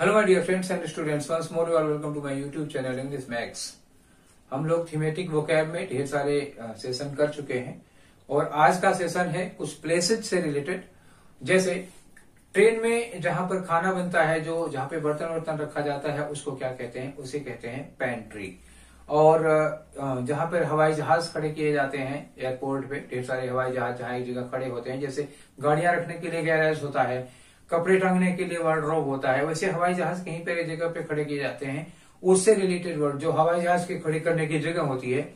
hello my dear friends and students once more you are welcome to my YouTube channel in this max हम लोग thematic vocab में ढेर सारे session कर चुके हैं और आज का सेशन है कुछ प्लेसेज से रिलेटेड जैसे ट्रेन में जहां पर खाना बनता है जो जहां पे बर्तन वर्तन रखा जाता है उसको क्या कहते हैं उसे कहते हैं पैंट्री और जहां पर हवाई जहाज खड़े किए जाते हैं एयरपोर्ट पे ढेर सारे हवाई जहाज जहां एक जगह खड़े होते हैं जैसे गाड़ियां रखने के लिए गैरेज होता है कपड़े टांगने के लिए वर्ड वार्ड्रोब होता है वैसे हवाई जहाज कहीं पर जगह पे खड़े किए जाते हैं उससे रिलेटेड वर्ड जो हवाई जहाज के खड़े करने की जगह होती है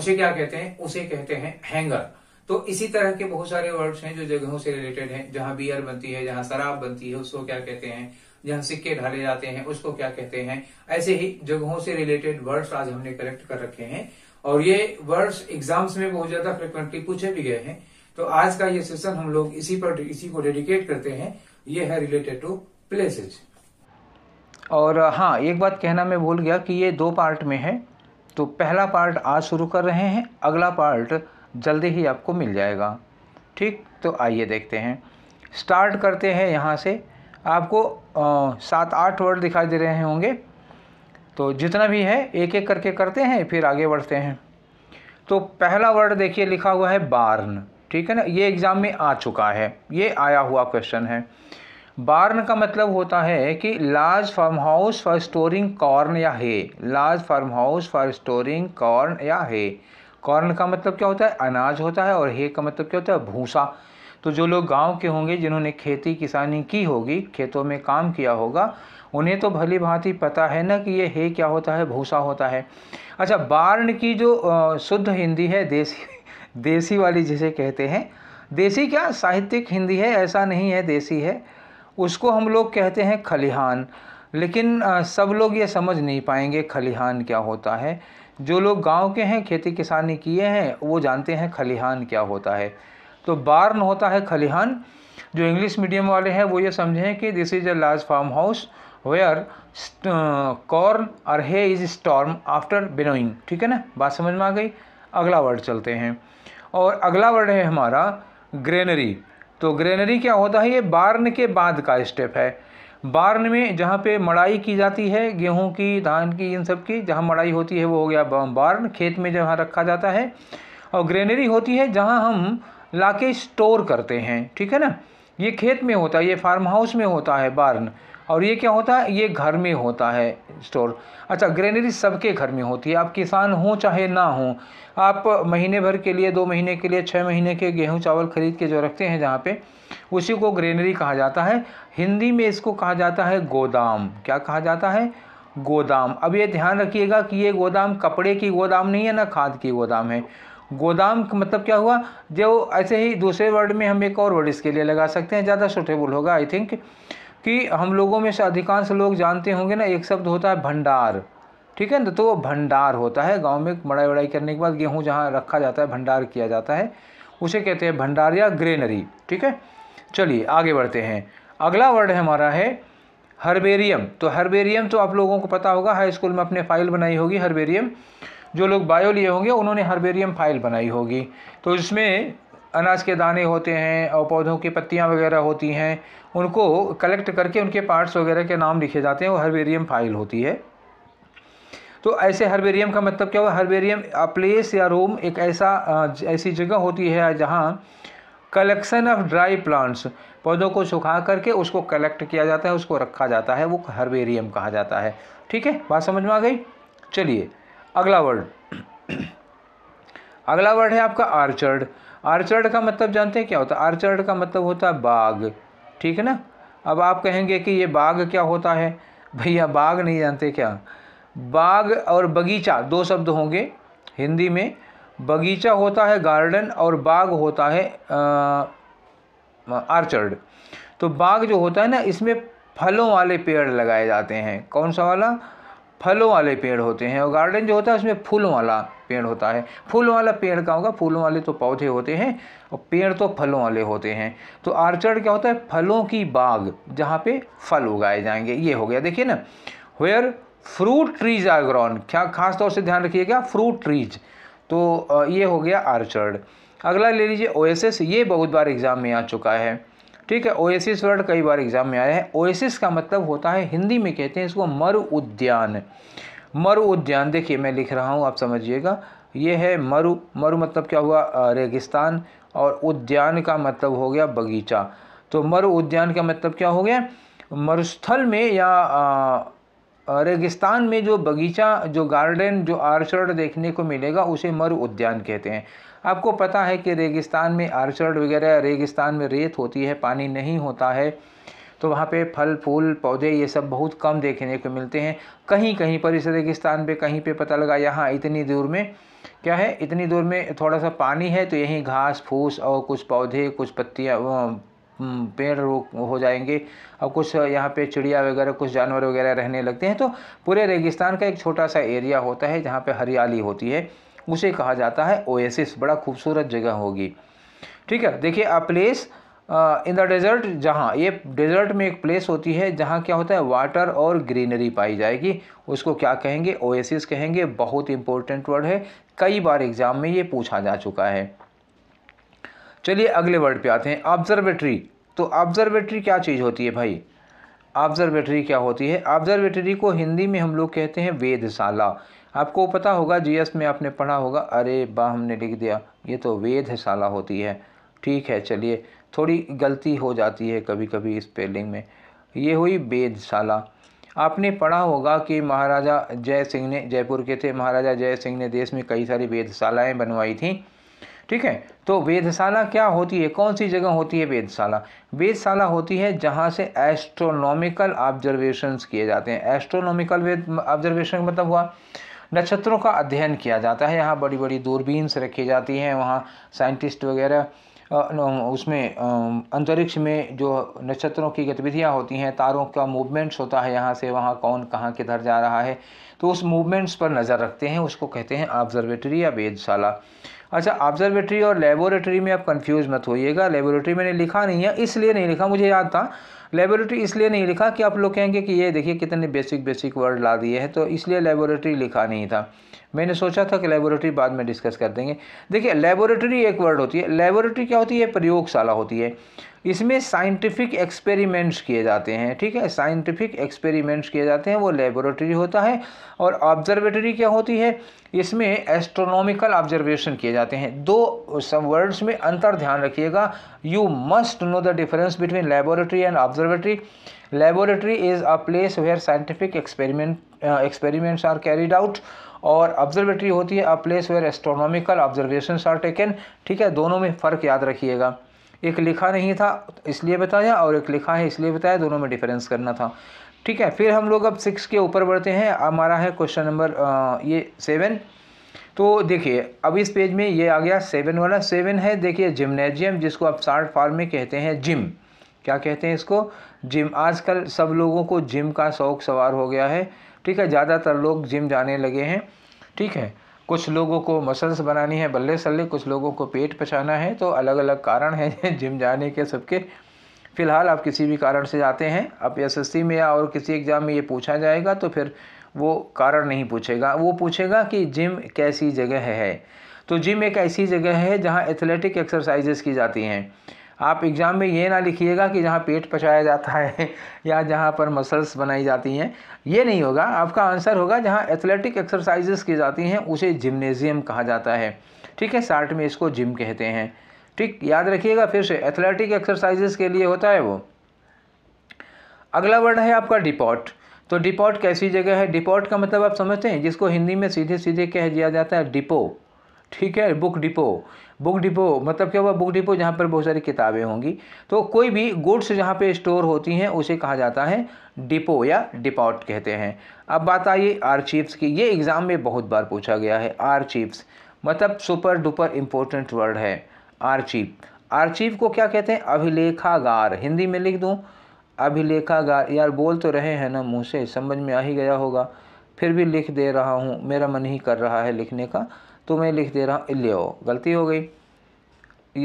उसे क्या कहते हैं उसे कहते हैं हैंगर तो इसी तरह के बहुत सारे वर्ड्स हैं जो जगहों से रिलेटेड हैं जहां बियर बनती है जहां शराब बनती है उसको क्या कहते हैं जहां सिक्के ढाले जाते हैं उसको क्या कहते हैं ऐसे ही जगहों से रिलेटेड वर्ड्स आज हमने कलेक्ट कर रखे हैं और ये वर्ड्स एग्जाम्स में बहुत ज्यादा फ्रिक्वेंटली पूछे भी गए हैं तो आज का ये सेशन हम लोग इसी पर इसी को डेडिकेट करते हैं ये है रिलेटेड टू प्लेसेज और uh, हाँ एक बात कहना मैं भूल गया कि ये दो पार्ट में है तो पहला पार्ट आज शुरू कर रहे हैं अगला पार्ट जल्दी ही आपको मिल जाएगा ठीक तो आइए देखते हैं स्टार्ट करते हैं यहाँ से आपको uh, सात आठ वर्ड दिखाई दे रहे होंगे तो जितना भी है एक एक करके करते हैं फिर आगे बढ़ते हैं तो पहला वर्ड देखिए लिखा हुआ है बार्न ठीक है ना ये एग्ज़ाम में आ चुका है ये आया हुआ क्वेश्चन है बार्न का मतलब होता है कि large farm house for storing corn या hay large farm house for storing corn या हे कॉर्न का मतलब क्या होता है अनाज होता है और हे का मतलब क्या होता है भूसा तो जो लोग गांव के होंगे जिन्होंने खेती किसानी की होगी खेतों में काम किया होगा उन्हें तो भली भांति पता है ना कि ये हे क्या होता है भूसा होता है अच्छा बार्न की जो शुद्ध हिंदी है देसी देसी वाली जिसे कहते हैं देसी क्या साहित्यिक हिंदी है ऐसा नहीं है देसी है उसको हम लोग कहते हैं खलिहान लेकिन सब लोग ये समझ नहीं पाएंगे खलिहान क्या होता है जो लोग गांव के हैं खेती किसानी किए हैं वो जानते हैं खलिहान क्या होता है तो बार्न होता है खलिहान जो इंग्लिश मीडियम वाले हैं वो ये समझें कि this is a large farm house where corn और hay is stored after winnowing ठीक है ना बात समझ में आ गई अगला वर्ड चलते हैं और अगला वर्ड है हमारा ग्रेनरी तो ग्रेनरी क्या होता है ये बार्न के बाद का स्टेप है बार्न में जहाँ पे मड़ाई की जाती है गेहूँ की धान की इन सब की जहाँ मड़ाई होती है वो हो गया बार्न खेत में जहाँ रखा जाता है और ग्रेनरी होती है जहाँ हम ला के स्टोर करते हैं ठीक है ना ये खेत में होता है ये फार्म हाउस में होता है बार्न और ये क्या होता है ये घर में होता है स्टोर अच्छा ग्रेनरी सबके घर में होती है आप किसान हों चाहे ना हों आप महीने भर के लिए दो महीने के लिए छः महीने के गेहूं चावल खरीद के जो रखते हैं जहाँ पे उसी को ग्रेनरी कहा जाता है हिंदी में इसको कहा जाता है गोदाम क्या कहा जाता है गोदाम अब ये ध्यान रखिएगा कि ये गोदाम कपड़े की गोदाम नहीं है ना खाद की गोदाम है गोदाम मतलब क्या हुआ जो ऐसे ही दूसरे वर्ड में हम एक और वर्ड इसके लिए लगा सकते हैं ज़्यादा सुटेबल होगा आई थिंक कि हम लोगों में से अधिकांश लोग जानते होंगे ना एक शब्द होता है भंडार ठीक है ना तो वो भंडार होता है गांव में मड़ाई वड़ाई करने के बाद गेहूं जहां रखा जाता है भंडार किया जाता है उसे कहते हैं भंडार या ग्रेनरी ठीक है चलिए आगे बढ़ते हैं अगला वर्ड है हमारा है हर्बेरियम तो हर्बेरियम तो आप लोगों को पता होगा हाई स्कूल में अपने फाइल बनाई होगी हर्बेरियम जो लोग बायो लिए होंगे उन्होंने हर्बेरियम फाइल बनाई होगी तो इसमें अनाज के दाने होते हैं और पौधों की पत्तियाँ वगैरह होती हैं उनको कलेक्ट करके उनके पार्ट्स वगैरह के नाम लिखे जाते हैं वो हर्बेरियम फाइल होती है तो ऐसे हर्बेरियम का मतलब क्या हुआ हर्बेरियम प्लेस या रूम एक ऐसा ऐसी जगह होती है जहाँ कलेक्शन ऑफ ड्राई प्लांट्स पौधों को सुखा करके उसको कलेक्ट किया जाता है उसको रखा जाता है वो हर्बेरियम कहा जाता है ठीक है बात समझ में आ गई चलिए अगला वर्ड अगला वर्ड है आपका आर्चर्ड आर्चर्ड का मतलब जानते हैं क्या होता है आर्चर्ड का मतलब होता है बाग ठीक है ना अब आप कहेंगे कि ये बाग क्या होता है भैया बाग नहीं जानते क्या बाग और बगीचा दो शब्द होंगे हिंदी में बगीचा होता है गार्डन और बाग होता है आर्चर्ड तो बाग जो होता है ना इसमें फलों वाले पेड़ लगाए जाते हैं कौन सा वाला फलों वाले पेड़ होते हैं और गार्डन जो होता है उसमें फूलों वाला पेड़ होता है फूल वाला पेड़ का होगा फूलों वाले तो पौधे होते हैं और पेड़ तो फलों वाले होते हैं तो आर्चर्ड क्या होता है फलों की बाग जहाँ पे फल उगाए जाएंगे ये हो गया देखिए ना where fruit trees are grown क्या खास तौर से ध्यान रखिएगा फ्रूट ट्रीज तो ये हो गया आर्चर्ड अगला ले लीजिए ओ ये बहुत बार एग्ज़ाम में आ चुका है ठीक है ओएसिस वर्ड कई बार एग्ज़ाम में आया है ओएसिस का मतलब होता है हिंदी में कहते हैं इसको मरु उद्यान मरु उद्यान देखिए मैं लिख रहा हूँ आप समझिएगा ये है मरु मरु मतलब क्या हुआ रेगिस्तान और उद्यान का मतलब हो गया बगीचा तो मरु उद्यान का मतलब क्या हो गया मरुस्थल में या रेगिस्तान में जो बगीचा जो गार्डन जो आर्चर्ड देखने को मिलेगा उसे मरु उद्यान कहते हैं आपको पता है कि रेगिस्तान में आर्चर्ड वगैरह रेगिस्तान में रेत होती है पानी नहीं होता है तो वहाँ पे फल फूल पौधे ये सब बहुत कम देखने को मिलते हैं कहीं कहीं पर इस रेगिस्तान पे कहीं पे पता लगा यहाँ इतनी दूर में क्या है इतनी दूर में थोड़ा सा पानी है तो यहीं घास फूस और कुछ पौधे कुछ पत्तियाँ पेड़ रोक हो जाएंगे और कुछ यहाँ पे चिड़िया वगैरह कुछ जानवर वगैरह रहने लगते हैं तो पूरे रेगिस्तान का एक छोटा सा एरिया होता है जहाँ पे हरियाली होती है उसे कहा जाता है ओएसिस बड़ा खूबसूरत जगह होगी ठीक है देखिए a place in the desert जहाँ ये डेजर्ट में एक प्लेस होती है जहाँ क्या होता है वाटर और ग्रीनरी पाई जाएगी उसको क्या कहेंगे ओएसिस कहेंगे बहुत इंपॉर्टेंट वर्ड है कई बार एग्ज़ाम में ये पूछा जा चुका है चलिए अगले वर्ड पे आते हैं ऑब्जर्वेटरी तो ऑब्जर्वेटरी क्या चीज़ होती है भाई ऑब्जर्वेटरी क्या होती है ऑब्जर्वेटरी को हिंदी में हम लोग कहते हैं वेदशाला आपको पता होगा जीएस में आपने पढ़ा होगा अरे बा हमने लिख दिया ये तो वेधशाला होती है ठीक है चलिए थोड़ी गलती हो जाती है कभी कभी स्पेलिंग में ये हुई वेदशाला आपने पढ़ा होगा कि महाराजा जय सिंह ने जयपुर के थे महाराजा जय सिंह ने देश में कई सारी वेदशालाएँ बनवाई थी ठीक है तो वेदशाला क्या होती है कौन सी जगह होती है वेदशाला वेदशाला होती है जहाँ से एस्ट्रोनॉमिकल ऑब्जर्वेशंस किए जाते हैं एस्ट्रोनॉमिकल वेद ऑब्जर्वेशन मतलब हुआ नक्षत्रों का अध्ययन किया जाता है यहाँ बड़ी बड़ी दूरबीन्स रखी जाती हैं वहाँ साइंटिस्ट वगैरह उसमें अंतरिक्ष में जो नक्षत्रों की गतिविधियाँ होती हैं तारों का मूवमेंट्स होता है यहाँ से वहाँ कौन कहाँ किधर जा रहा है तो उस मूवमेंट्स पर नज़र रखते हैं उसको कहते हैं ऑब्जर्वेटरी या वेदशाला अच्छा ऑब्जर्वेटरी और लेबोरेटरी में आप कंफ्यूज मत होइएगा लेबोरेटरी मैंने लिखा नहीं है इसलिए नहीं लिखा मुझे याद था लेबोरेटरी इसलिए नहीं लिखा कि आप लोग कहेंगे कि ये देखिए कितने बेसिक बेसिक वर्ड ला दिए हैं तो इसलिए लेबोरेटरी लिखा नहीं था मैंने सोचा था कि लेबोरेटरी बाद में डिस्कस कर देंगे देखिए लेबोरेटरी एक वर्ड होती है लेबोरेटरी क्या होती है प्रयोगशाला होती है इसमें साइंटिफिक एक्सपेरिमेंट्स किए जाते हैं ठीक है साइंटिफिक एक्सपेरिमेंट्स किए जाते हैं वो लेबोरेटरी होता है और ऑब्जर्वेटरी क्या होती है इसमें एस्ट्रोनॉमिकल ऑब्जर्वेशन किए जाते हैं दो सब वर्ड्स में अंतर ध्यान रखिएगा you must know the difference between laboratory and observatory laboratory is a place where scientific experiment experiments are carried out और ऑब्जर्वेटरी होती है a place where astronomical observation are taken ठीक है दोनों में फ़र्क याद रखिएगा एक लिखा नहीं था तो इसलिए बताया और एक लिखा है इसलिए बताया दोनों में डिफरेंस करना था ठीक है फिर हम लोग अब सिक्स के ऊपर बढ़ते हैं हमारा है क्वेश्चन नंबर ये सेवन तो देखिए अब इस पेज में ये आ गया सेवन वाला सेवन है देखिए जिमनेजियम जिसको आप शार्ट फार्म में कहते हैं जिम क्या कहते हैं इसको जिम आजकल सब लोगों को जिम का शौक सवार हो गया है ठीक है ज़्यादातर लोग जिम जाने लगे हैं ठीक है कुछ लोगों को मसल्स बनानी है बल्ले सल्ले कुछ लोगों को पेट पचाना है तो अलग अलग कारण हैं जिम जाने के सबके फ़िलहाल आप किसी भी कारण से जाते हैं आप एस में या और किसी एग्ज़ाम में ये पूछा जाएगा तो फिर वो कारण नहीं पूछेगा वो पूछेगा कि जिम कैसी जगह है तो जिम एक ऐसी जगह है जहाँ एथलेटिक एक्सरसाइजेस की जाती हैं आप एग्ज़ाम में ये ना लिखिएगा कि जहाँ पेट पचाया जाता है या जहाँ पर मसल्स बनाई जाती हैं ये नहीं होगा आपका आंसर होगा जहाँ एथलेटिक एक्सरसाइजेस की जाती हैं उसे जिमनेजियम कहा जाता है ठीक है साठ में इसको जिम कहते हैं ठीक याद रखिएगा फिर से एथलेटिक एक्सरसाइजेस के लिए होता है वो अगला वर्ड है आपका डिपॉट तो डिपॉट कैसी जगह है डिपॉट का मतलब आप समझते हैं जिसको हिंदी में सीधे सीधे कह दिया जाता है डिपो ठीक है बुक डिपो बुक डिपो मतलब क्या हुआ बुक डिपो जहाँ पर बहुत सारी किताबें होंगी तो कोई भी गुड्स जहाँ पे स्टोर होती हैं उसे कहा जाता है डिपो या डिपॉट कहते हैं अब बात आइए आर्चीव्स की ये एग्ज़ाम में बहुत बार पूछा गया है आर्चीव्स मतलब सुपर डुपर इम्पोर्टेंट वर्ड है आर्चीव आर्चीव को क्या कहते हैं अभिलेखागार हिंदी में लिख दूँ अभिलेखागार यार बोल तो रहे हैं ना मुँह से समझ में आ ही गया होगा फिर भी लिख दे रहा हूँ मेरा मन ही कर रहा है लिखने का तो मैं लिख दे रहा हूँ इल्यो गलती हो गई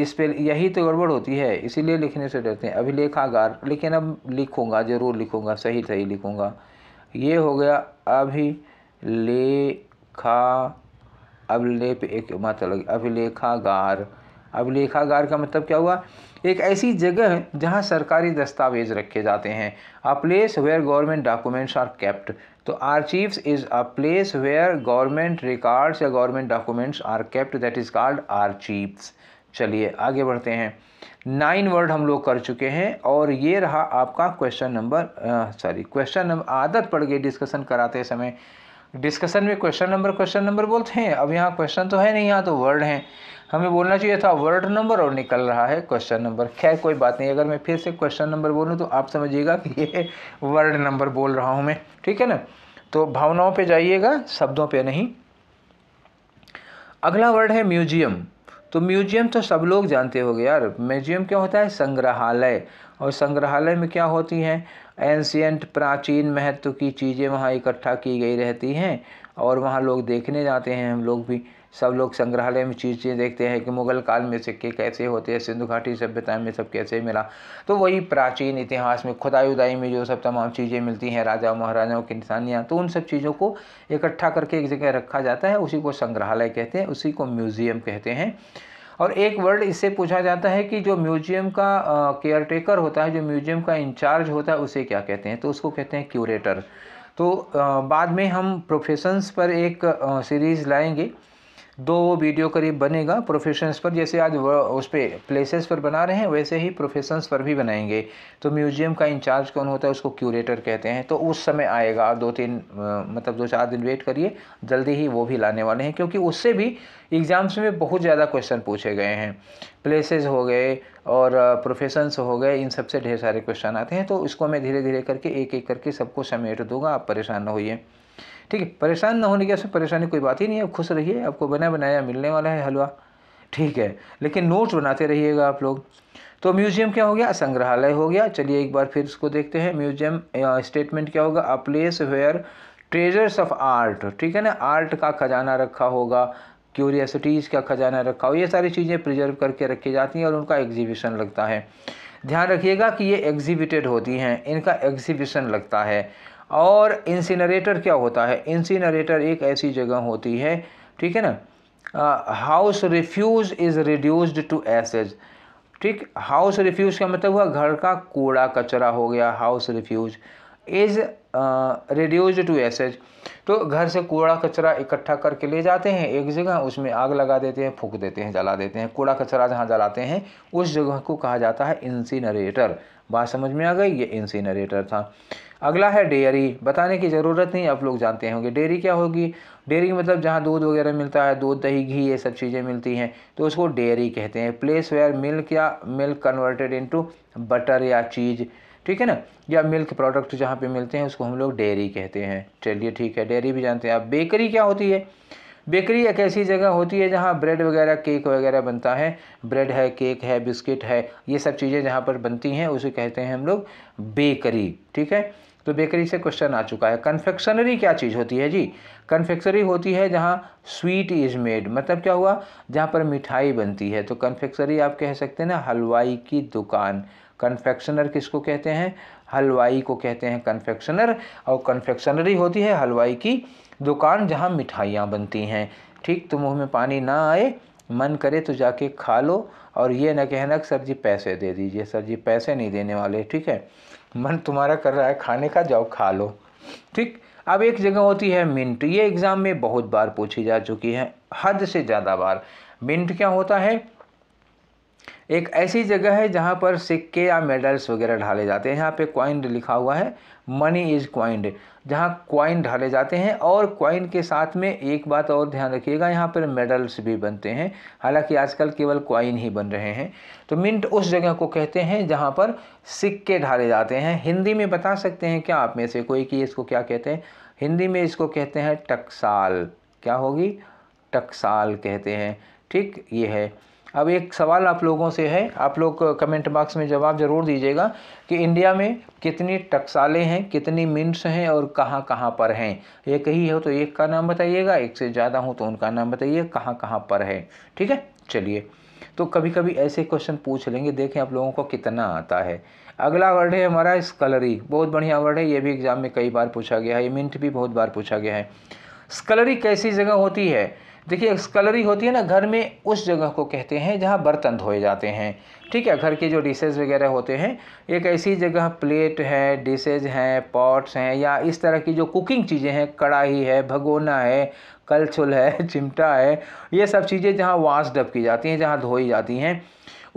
इस पर यही तो गड़बड़ होती है इसीलिए लिखने से डरते हैं गार लेकिन अब लिखूँगा ज़रूर लिखूँगा सही सही लिखूँगा ये हो गया अभी लेखा अभिलेप एक अभिलेखा गार अभिलेखागार अभिलेखागार का मतलब क्या हुआ एक ऐसी जगह जहां सरकारी दस्तावेज रखे जाते हैं a place where government documents are kept तो archives is a place where government records या government documents are kept that is called archives चलिए आगे बढ़ते हैं नाइन वर्ड हम लोग कर चुके हैं और ये रहा आपका question number sorry question number आदत पड़ गई डिस्कशन कराते समय डिस्कशन में क्वेश्चन नंबर क्वेश्चन नंबर बोलते हैं अब यहाँ क्वेश्चन तो है नहीं यहाँ तो वर्ड हैं हमें बोलना चाहिए था वर्ड नंबर और निकल रहा है क्वेश्चन नंबर खैर कोई बात नहीं अगर मैं फिर से क्वेश्चन नंबर बोलूँ तो आप समझिएगा कि ये वर्ड नंबर बोल रहा हूँ मैं ठीक है ना तो भावनाओं पे जाइएगा शब्दों पे नहीं अगला वर्ड है म्यूजियम तो म्यूजियम तो सब लोग जानते हो यार म्यूजियम क्या होता है संग्रहालय और संग्रहालय में क्या होती हैं एंशियंट प्राचीन महत्व की चीज़ें वहाँ इकट्ठा की गई रहती हैं और वहाँ लोग देखने जाते हैं हम लोग भी सब लोग संग्रहालय में चीज चीज़ें देखते हैं कि मुग़ल काल में सिक्के कैसे होते हैं सिंधु घाटी सभ्यता में सब कैसे मिला तो वही प्राचीन इतिहास में खुदाई उदाई में जो सब तमाम चीज़ें मिलती हैं राजा महाराजाओं की निशानियाँ तो उन सब चीज़ों को इकट्ठा करके एक जगह रखा जाता है उसी को संग्रहालय कहते हैं उसी को म्यूज़ियम कहते हैं और एक वर्ड इससे पूछा जाता है कि जो म्यूजियम का केयर टेकर होता है जो म्यूजियम का इंचार्ज होता है उसे क्या कहते हैं तो उसको कहते हैं क्यूरेटर तो बाद में हम प्रोफेशंस पर एक सीरीज़ लाएंगे दो वो वीडियो करीब बनेगा प्रोफेशंस पर जैसे आज उस पर प्लेसेस पर बना रहे हैं वैसे ही प्रोफेशंस पर भी बनाएंगे तो म्यूजियम का इंचार्ज कौन होता है उसको क्यूरेटर कहते हैं तो उस समय आएगा आप दो तीन मतलब दो चार दिन वेट करिए जल्दी ही वो भी लाने वाले हैं क्योंकि उससे भी एग्ज़ाम्स में बहुत ज़्यादा क्वेश्चन पूछे गए हैं प्लेसेस हो गए और प्रोफेशंस हो गए इन सबसे ढेर सारे क्वेश्चन आते हैं तो उसको मैं धीरे धीरे करके एक एक करके सबको समेट दूंगा आप परेशान ना होइए ठीक है परेशान ना होने की ऐसे परेशानी कोई बात ही नहीं है खुश रहिए आपको बना बनाया मिलने वाला है हलवा ठीक है लेकिन नोट्स बनाते रहिएगा आप लोग तो म्यूजियम क्या हो गया संग्रहालय हो गया चलिए एक बार फिर इसको देखते हैं म्यूजियम स्टेटमेंट क्या होगा a place where treasures of art ठीक है ना आर्ट का खजाना रखा होगा क्यूरियसिटीज़ का खजाना रखा हो ये सारी चीज़ें प्रिजर्व करके रखी जाती हैं और उनका एग्जीबिशन लगता है ध्यान रखिएगा कि ये एग्जीबिटेड होती हैं इनका एग्जीबिशन लगता है और इंसिनरेटर क्या होता है इंसिनरेटर एक ऐसी जगह होती है ठीक है ना house refuse is reduced to ashes ठीक हाउस रिफ्यूज़ का मतलब हुआ घर का कूड़ा कचरा हो गया house refuse is reduce to ashes तो घर से कूड़ा कचरा इकट्ठा करके ले जाते हैं एक जगह उसमें आग लगा देते हैं फूक देते हैं जला देते हैं कूड़ा कचरा जहाँ जलाते हैं उस जगह को कहा जाता है इंसिनरेटर बात समझ में आ गई ये इंसिनरेटर था अगला है डेयरी बताने की ज़रूरत नहीं आप लोग जानते होंगे डेयरी क्या होगी डेयरी मतलब जहाँ दूध वगैरह मिलता है दूध दही घी ये सब चीज़ें मिलती हैं तो उसको डेयरी कहते हैं प्लेस वेयर मिल्क या मिल्क कन्वर्टेड इनटू बटर या चीज़ ठीक है ना या मिल्क प्रोडक्ट जहाँ पे मिलते हैं उसको हम लोग डेयरी कहते हैं चलिए ठीक है डेयरी भी जानते हैं आप बेकरी क्या होती है बेकरी एक ऐसी जगह होती है जहाँ ब्रेड वगैरह केक वगैरह बनता है ब्रेड है केक है बिस्किट है ये सब चीज़ें जहाँ पर बनती हैं उसे कहते हैं हम लोग बेकरी ठीक है तो बेकरी से क्वेश्चन आ चुका है कन्फेक्शनरी क्या चीज़ होती है जी कन्फेक्शनरी होती है जहाँ स्वीट इज़ मेड मतलब क्या हुआ जहाँ पर मिठाई बनती है तो कन्फेक्शनरी आप कह सकते हैं ना हलवाई की दुकान कन्फेक्शनर किसको कहते हैं हलवाई को कहते हैं कन्फेक्शनर और कन्फेक्शनरी होती है हलवाई की दुकान जहाँ मिठाइयाँ बनती हैं ठीक तो मुँह में पानी ना आए मन करे तो जाके खा लो और ये ना कहना कि सर जी पैसे दे दीजिए सर जी पैसे नहीं देने वाले ठीक है मन तुम्हारा कर रहा है खाने का जाओ खा लो ठीक अब एक जगह होती है मिंट ये एग्ज़ाम में बहुत बार पूछी जा चुकी है हद से ज़्यादा बार मिंट क्या होता है एक ऐसी जगह है जहाँ पर सिक्के या मेडल्स वगैरह ढाले जाते हैं यहाँ पे क्वाइंड लिखा हुआ है मनी इज़ क्वाइंड जहाँ क्वाइन ढाले जाते हैं और क्वाइन के साथ में एक बात और ध्यान रखिएगा यहाँ पर मेडल्स भी बनते हैं हालांकि आजकल केवल क्वाइन ही बन रहे हैं तो मिंट उस जगह को कहते हैं जहाँ पर सिक्के ढाले जाते हैं हिंदी में बता सकते हैं क्या आप में से कोई कि इसको क्या कहते हैं हिंदी में इसको कहते हैं टकसाल क्या होगी टकसाल कहते हैं ठीक ये है अब एक सवाल आप लोगों से है आप लोग कमेंट बॉक्स में जवाब ज़रूर दीजिएगा कि इंडिया में कितनी टकसालें हैं कितनी मिन्स हैं और कहाँ कहाँ पर हैं एक ही हो तो एक का नाम बताइएगा एक से ज़्यादा हो तो उनका नाम बताइए कहाँ कहाँ पर है ठीक है चलिए तो कभी कभी ऐसे क्वेश्चन पूछ लेंगे देखें आप लोगों को कितना आता है अगला वर्ड है हमारा स्कलरी बहुत बढ़िया वर्ड है ये भी एग्ज़ाम में कई बार पूछा गया है ये मिन्ट भी बहुत बार पूछा गया है स्कलरी कैसी जगह होती है देखिए स्कलरी होती है ना घर में उस जगह को कहते हैं जहाँ बर्तन धोए जाते हैं ठीक है घर के जो डिशेज वगैरह होते हैं एक ऐसी जगह प्लेट है डिशेज हैं पॉट्स हैं या इस तरह की जो कुकिंग चीज़ें हैं कढ़ाई है भगोना है कलछुल है चिमटा है ये सब चीज़ें जहाँ वाश डब की जाती हैं जहाँ धोई जाती हैं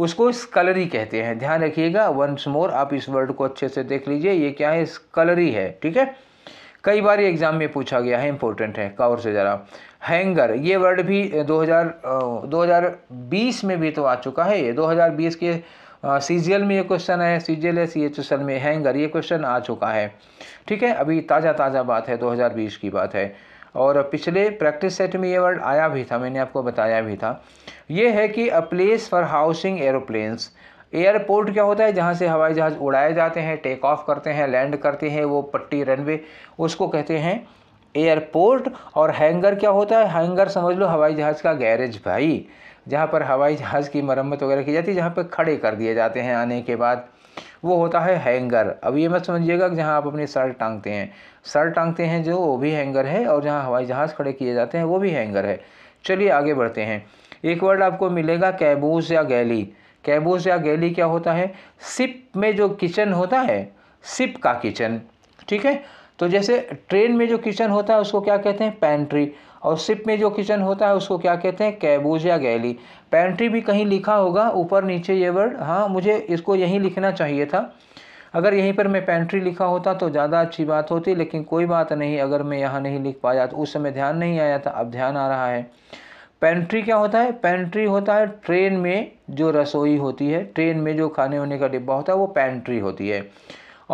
उसको स्कलरी कहते हैं ध्यान रखिएगा वंस मोर आप इस वर्ड को अच्छे से देख लीजिए ये क्या है स्कलरी है ठीक है कई बार ये एग्ज़ाम में पूछा गया है इंपॉर्टेंट है कौर से ज़रा हैंगर ये वर्ड भी 2000 2020 में भी तो आ चुका है ये 2020 के सी जी एल में ये क्वेश्चन है सी जी एल है सी एच एस एल में हैंगर ये क्वेश्चन आ चुका है ठीक है अभी ताज़ा ताज़ा बात है 2020 की बात है और पिछले प्रैक्टिस सेट में ये वर्ड आया भी था मैंने आपको बताया भी था ये है कि a place for housing aeroplanes airport क्या होता है जहाँ से हवाई जहाज़ उड़ाए जाते हैं टेक ऑफ करते हैं लैंड करते हैं वो पट्टी रनवे उसको कहते हैं एयरपोर्ट और हैंगर क्या होता है हैंगर समझ लो हवाई जहाज़ का गैरेज भाई जहाँ पर हवाई जहाज़ की मरम्मत वगैरह की जाती है जहाँ पर खड़े कर दिए जाते हैं आने के बाद वो होता है हैंगर अब ये मत समझिएगा कि जहाँ आप अपनी शर्ट टांगते हैं शर्ट टांगते हैं जो वो भी हैंगर है और जहाँ हवाई जहाज़ खड़े किए जाते हैं वो भी हैंगर है चलिए आगे बढ़ते हैं एक वर्ड आपको मिलेगा कैबूस या गैली कैबोज या गैली क्या होता है सिप में जो किचन होता है सिप का किचन ठीक है तो जैसे ट्रेन में जो किचन होता है उसको क्या कहते हैं पैंट्री और सिप में जो किचन होता है उसको क्या कहते हैं कैबूज या गैली पैंट्री भी कहीं लिखा होगा ऊपर नीचे ये वर्ड हाँ मुझे इसको यहीं लिखना चाहिए था अगर यहीं पर मैं पेंट्री लिखा होता तो ज़्यादा अच्छी बात होती लेकिन कोई बात नहीं अगर मैं यहाँ नहीं लिख पाया तो उस समय ध्यान नहीं आया था अब ध्यान आ रहा है पेंट्री क्या होता है पेंट्री होता है ट्रेन में जो रसोई होती है ट्रेन में जो खाने होने का डिब्बा होता है वो पेंट्री होती है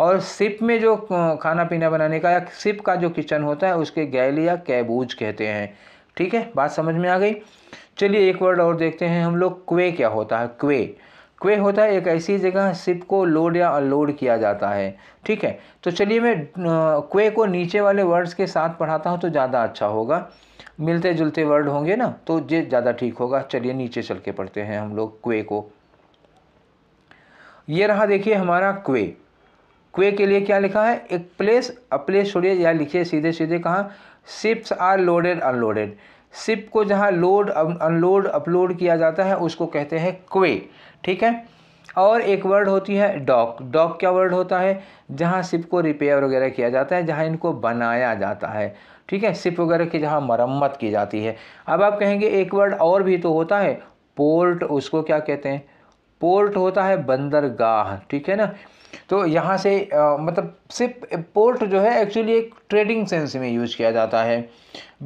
और सिप में जो खाना पीना बनाने का या सिप का जो किचन होता है उसके गैल या कैबूज कहते हैं ठीक है बात समझ में आ गई चलिए एक वर्ड और देखते हैं हम लोग क्वे क्या होता है क्वे क्वे होता है एक ऐसी जगह सिप को लोड या अनलोड किया जाता है ठीक है तो चलिए मैं क्वे को नीचे वाले वर्ड्स के साथ पढ़ाता हूँ तो ज़्यादा अच्छा होगा मिलते जुलते वर्ड होंगे ना तो ये ज़्यादा ठीक होगा चलिए नीचे चल के पढ़ते हैं हम लोग क्वे को ये रहा देखिए हमारा क्वे क्वे के लिए क्या लिखा है एक प्लेस अ प्लेस छोड़िए या लिखिए सीधे सीधे कहाँ ships are loaded unloaded ship को जहाँ लोड अनलोड अपलोड किया जाता है उसको कहते हैं क्वे ठीक है और एक वर्ड होती है डॉक डॉक क्या वर्ड होता है जहाँ शिप को रिपेयर वगैरह किया जाता है जहाँ इनको बनाया जाता है ठीक है सिप वगैरह की जहाँ मरम्मत की जाती है अब आप कहेंगे एक वर्ड और भी तो होता है पोर्ट उसको क्या कहते हैं पोर्ट होता है बंदरगाह ठीक है ना तो यहाँ से आ, मतलब सिप पोर्ट जो है एक्चुअली एक ट्रेडिंग सेंस में यूज किया जाता है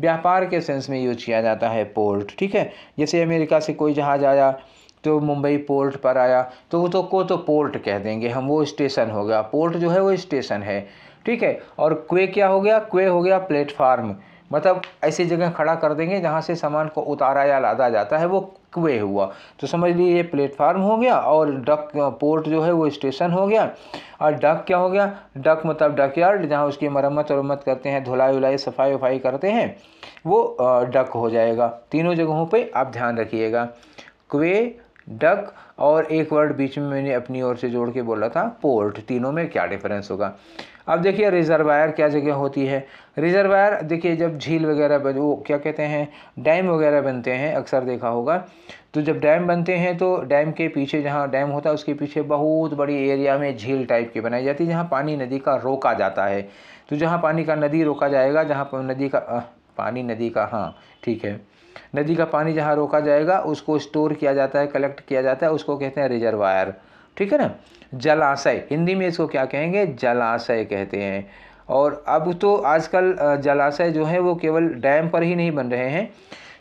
व्यापार के सेंस में यूज किया जाता है पोर्ट ठीक है जैसे अमेरिका से कोई जहाज़ आया तो मुंबई पोर्ट पर आया तो वो तो को तो पोर्ट कह देंगे हम वो स्टेशन हो गया पोर्ट जो है वो स्टेशन है ठीक है और क्वे क्या हो गया क्वे हो गया प्लेटफार्म मतलब ऐसी जगह खड़ा कर देंगे जहाँ से सामान को उतारा या लादा जाता है वो क्वे हुआ तो समझ लीजिए ये प्लेटफार्म हो गया और डक पोर्ट जो है वो स्टेशन हो गया और डक क्या हो गया डक मतलब डक यार्ड जहाँ उसकी मरम्मत वरम्मत करते हैं धुलाई उलाई सफाई वफाई करते हैं वो डक हो जाएगा तीनों जगहों पर आप ध्यान रखिएगा क्वे डक और एक वर्ड बीच में मैंने अपनी ओर से जोड़ के बोला था पोर्ट तीनों में क्या डिफरेंस होगा अब देखिए रिजर्वायर क्या जगह होती है रिजर्वायर देखिए जब झील वगैरह बन वो क्या कहते हैं डैम वगैरह बनते हैं अक्सर देखा होगा तो जब डैम बनते हैं तो डैम के पीछे जहाँ डैम होता है उसके पीछे बहुत बड़ी एरिया में झील टाइप की बनाई जाती है जहाँ पानी नदी का रोका जाता है तो जहाँ पानी का नदी रोका जाएगा जहाँ नदी का आ, पानी नदी का हाँ ठीक है नदी का पानी जहाँ रोका जाएगा उसको स्टोर किया जाता है कलेक्ट किया जाता है उसको कहते हैं रिजर्वायर ठीक है ना जलाशय हिंदी में इसको क्या कहेंगे जलाशय कहते हैं और अब तो आजकल जलाशय जो है वो केवल डैम पर ही नहीं बन रहे हैं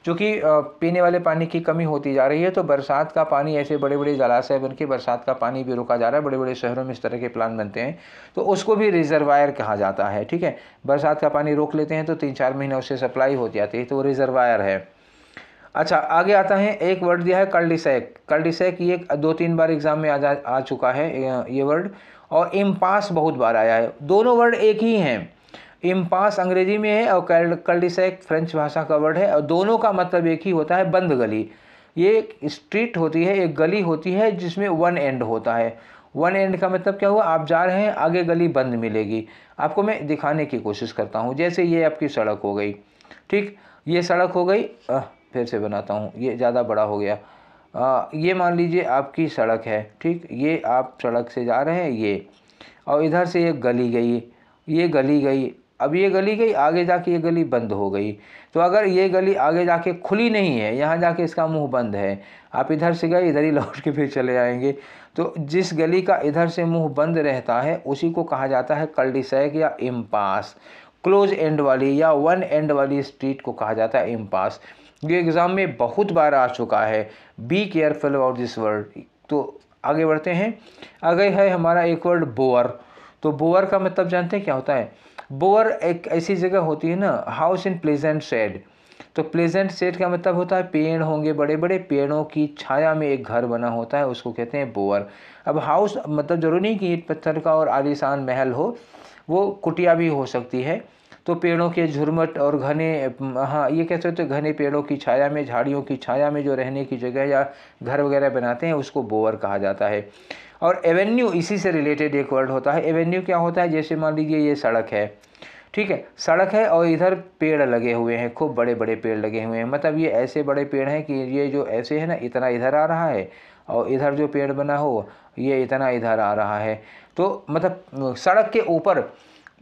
क्योंकि पीने वाले पानी की कमी होती जा रही है तो बरसात का पानी ऐसे बड़े बड़े जलाशय बन के बरसात का पानी भी रोका जा रहा है बड़े बड़े शहरों में इस तरह के प्लान बनते हैं तो उसको भी रिजर्वायर कहा जाता है ठीक है बरसात का पानी रोक लेते हैं तो तीन चार महीने उससे सप्लाई होती जाती है तो वो रिजर्वायर है अच्छा आगे आता है एक वर्ड दिया है कल्डिसैक कल्डिसैक ये दो तीन बार एग्ज़ाम में आ जा आ चुका है ये वर्ड और इम्पास बहुत बार आया है दोनों वर्ड एक ही हैं इम्पास अंग्रेजी में है और कल्डिसैक फ्रेंच भाषा का वर्ड है और दोनों का मतलब एक ही होता है बंद गली ये एक स्ट्रीट होती है एक गली होती है जिसमें वन एंड होता है वन एंड का मतलब क्या हुआ आप जा रहे हैं आगे गली बंद मिलेगी आपको मैं दिखाने की कोशिश करता हूँ जैसे ये आपकी सड़क हो गई ठीक ये सड़क हो गई फिर से बनाता हूँ ये ज़्यादा बड़ा हो गया आ, ये मान लीजिए आपकी सड़क है ठीक ये आप सड़क से जा रहे हैं ये और इधर से ये गली गई ये गली गई अब ये गली गई आगे जाके ये गली बंद हो गई तो अगर ये गली आगे जाके खुली नहीं है यहाँ जाके इसका मुंह बंद है आप इधर से गए इधर ही लौट के फिर चले आएंगे तो जिस गली का इधर से मुंह बंद रहता है उसी को कहा जाता है कल्डिसैक या इम्पास क्लोज एंड वाली या वन एंड वाली स्ट्रीट को कहा जाता है इम्पास ये एग्ज़ाम में बहुत बार आ चुका है be careful about this word तो आगे बढ़ते हैं आगे है हमारा एक वर्ड बोअर तो बोअर का मतलब जानते हैं क्या होता है बोअर एक ऐसी जगह होती है ना हाउस इन प्लेजेंट शेड तो प्लेजेंट शेड का मतलब होता है पेड़ होंगे बड़े बड़े पेड़ों की छाया में एक घर बना होता है उसको कहते हैं बोअर अब हाउस मतलब ज़रूरी नहीं कि ईट पत्थर का और आलिशान महल हो वो कुटिया भी हो सकती है तो पेड़ों के झुरमट और घने हाँ ये कह सकते हो तो घने पेड़ों की छाया में झाड़ियों की छाया में जो रहने की जगह या घर वगैरह बनाते हैं उसको बोअर कहा जाता है और एवेन्यू इसी से रिलेटेड एक वर्ड होता है एवेन्यू क्या होता है जैसे मान लीजिए ये सड़क है ठीक है सड़क है और इधर पेड़ लगे हुए हैं खूब बड़े बड़े पेड़ लगे हुए हैं मतलब ये ऐसे बड़े पेड़ हैं कि ये जो ऐसे है ना इतना इधर आ रहा है और इधर जो पेड़ बना हो ये इतना इधर आ रहा है तो मतलब सड़क के ऊपर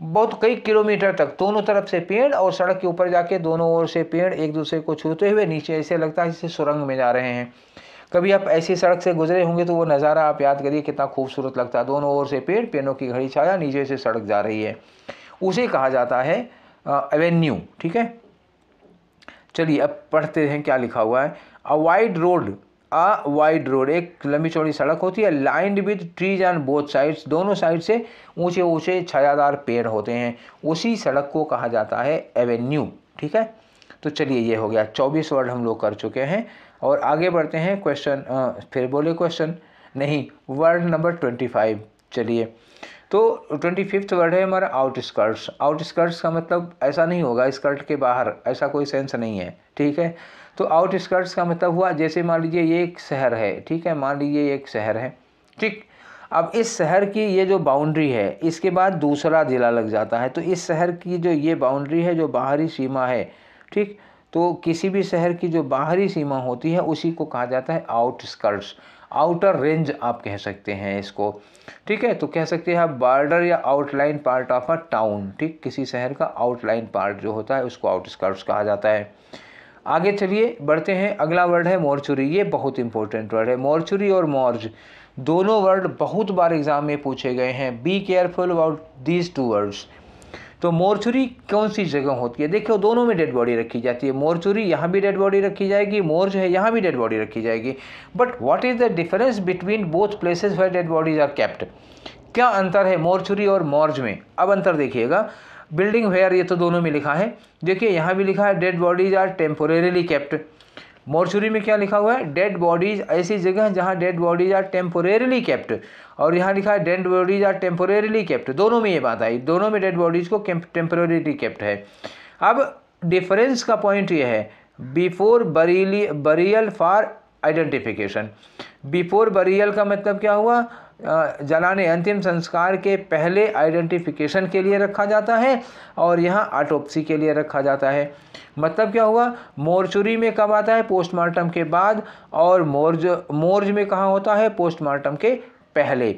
बहुत कई किलोमीटर तक दोनों तरफ से पेड़ और सड़क के ऊपर जाके दोनों ओर से पेड़ एक दूसरे को छूते हुए नीचे ऐसे लगता है जैसे सुरंग में जा रहे हैं कभी आप ऐसी सड़क से गुजरे होंगे तो वो नज़ारा आप याद करिए कितना खूबसूरत लगता है दोनों ओर से पेड़ पेड़ों की घड़ी छाया नीचे से सड़क जा रही है उसे कहा जाता है एवेन्यू ठीक है चलिए अब पढ़ते हैं क्या लिखा हुआ है avenue road a wide road एक लंबी चौड़ी सड़क होती है lined with trees on both sides दोनों साइड से ऊंचे ऊंचे छायादार पेड़ होते हैं उसी सड़क को कहा जाता है एवेन्यू ठीक है तो चलिए ये हो गया चौबीस वर्ड हम लोग कर चुके हैं और आगे बढ़ते हैं क्वेश्चन फिर बोले क्वेश्चन नहीं वर्ड नंबर ट्वेंटी फाइव चलिए तो ट्वेंटी फिफ्थ वर्ड है हमारा आउटस्कर्ट्स आउटस्कर्ट्स का मतलब ऐसा नहीं होगा स्कर्ट के बाहर ऐसा कोई सेंस नहीं है ठीक है तो आउटस्कर्ट्स का मतलब हुआ जैसे मान लीजिए ये एक शहर है ठीक है मान लीजिए एक शहर है ठीक अब इस शहर की ये जो बाउंड्री है इसके बाद दूसरा ज़िला लग जाता है तो इस शहर की जो ये बाउंड्री है जो बाहरी सीमा है ठीक तो किसी भी शहर की जो बाहरी सीमा होती है उसी को कहा जाता है आउटस्कर्ट्स आउटर रेंज आप कह सकते हैं इसको ठीक है तो कह सकते हैं आप बॉर्डर या outline part of a town ठीक किसी शहर का आउटलाइन पार्ट जो होता है उसको आउटस्कर्ट्स कहा जाता है आगे चलिए बढ़ते हैं अगला वर्ड है मोर्चुरी ये बहुत इंपॉर्टेंट वर्ड है मोर्चुरी और मॉर्ज दोनों वर्ड बहुत बार एग्जाम में पूछे गए हैं be careful about these two words तो मोरचुरी कौन सी जगह होती है देखिए दोनों में डेड बॉडी रखी जाती है मोरचुरी यहाँ भी डेड बॉडी रखी जाएगी मोर्च है यहाँ भी डेड बॉडी रखी जाएगी but what is the difference between both places where dead bodies are kept क्या अंतर है मोरचुरी और मोर्ज में अब अंतर देखिएगा बिल्डिंग वेयर ये तो दोनों में लिखा है देखिए यहाँ भी लिखा है dead bodies are temporarily kept mortuary में क्या लिखा हुआ है डेड बॉडीज ऐसी जगह जहाँ dead bodies are temporarily kept और यहाँ लिखा है dead bodies are temporarily kept दोनों में ये बात आई दोनों में डेड बॉडीज़ को टेम्पोरेली केप्ट है अब डिफरेंस का पॉइंट ये है before burial burial for identification before burial का मतलब क्या हुआ जलाने अंतिम संस्कार के पहले आइडेंटिफिकेशन के लिए रखा जाता है और यहाँ आटोपसी के लिए रखा जाता है मतलब क्या हुआ मोर्चुरी में कब आता है पोस्टमार्टम के बाद और मोर्ज मोर्ज में कहाँ होता है पोस्टमार्टम के पहले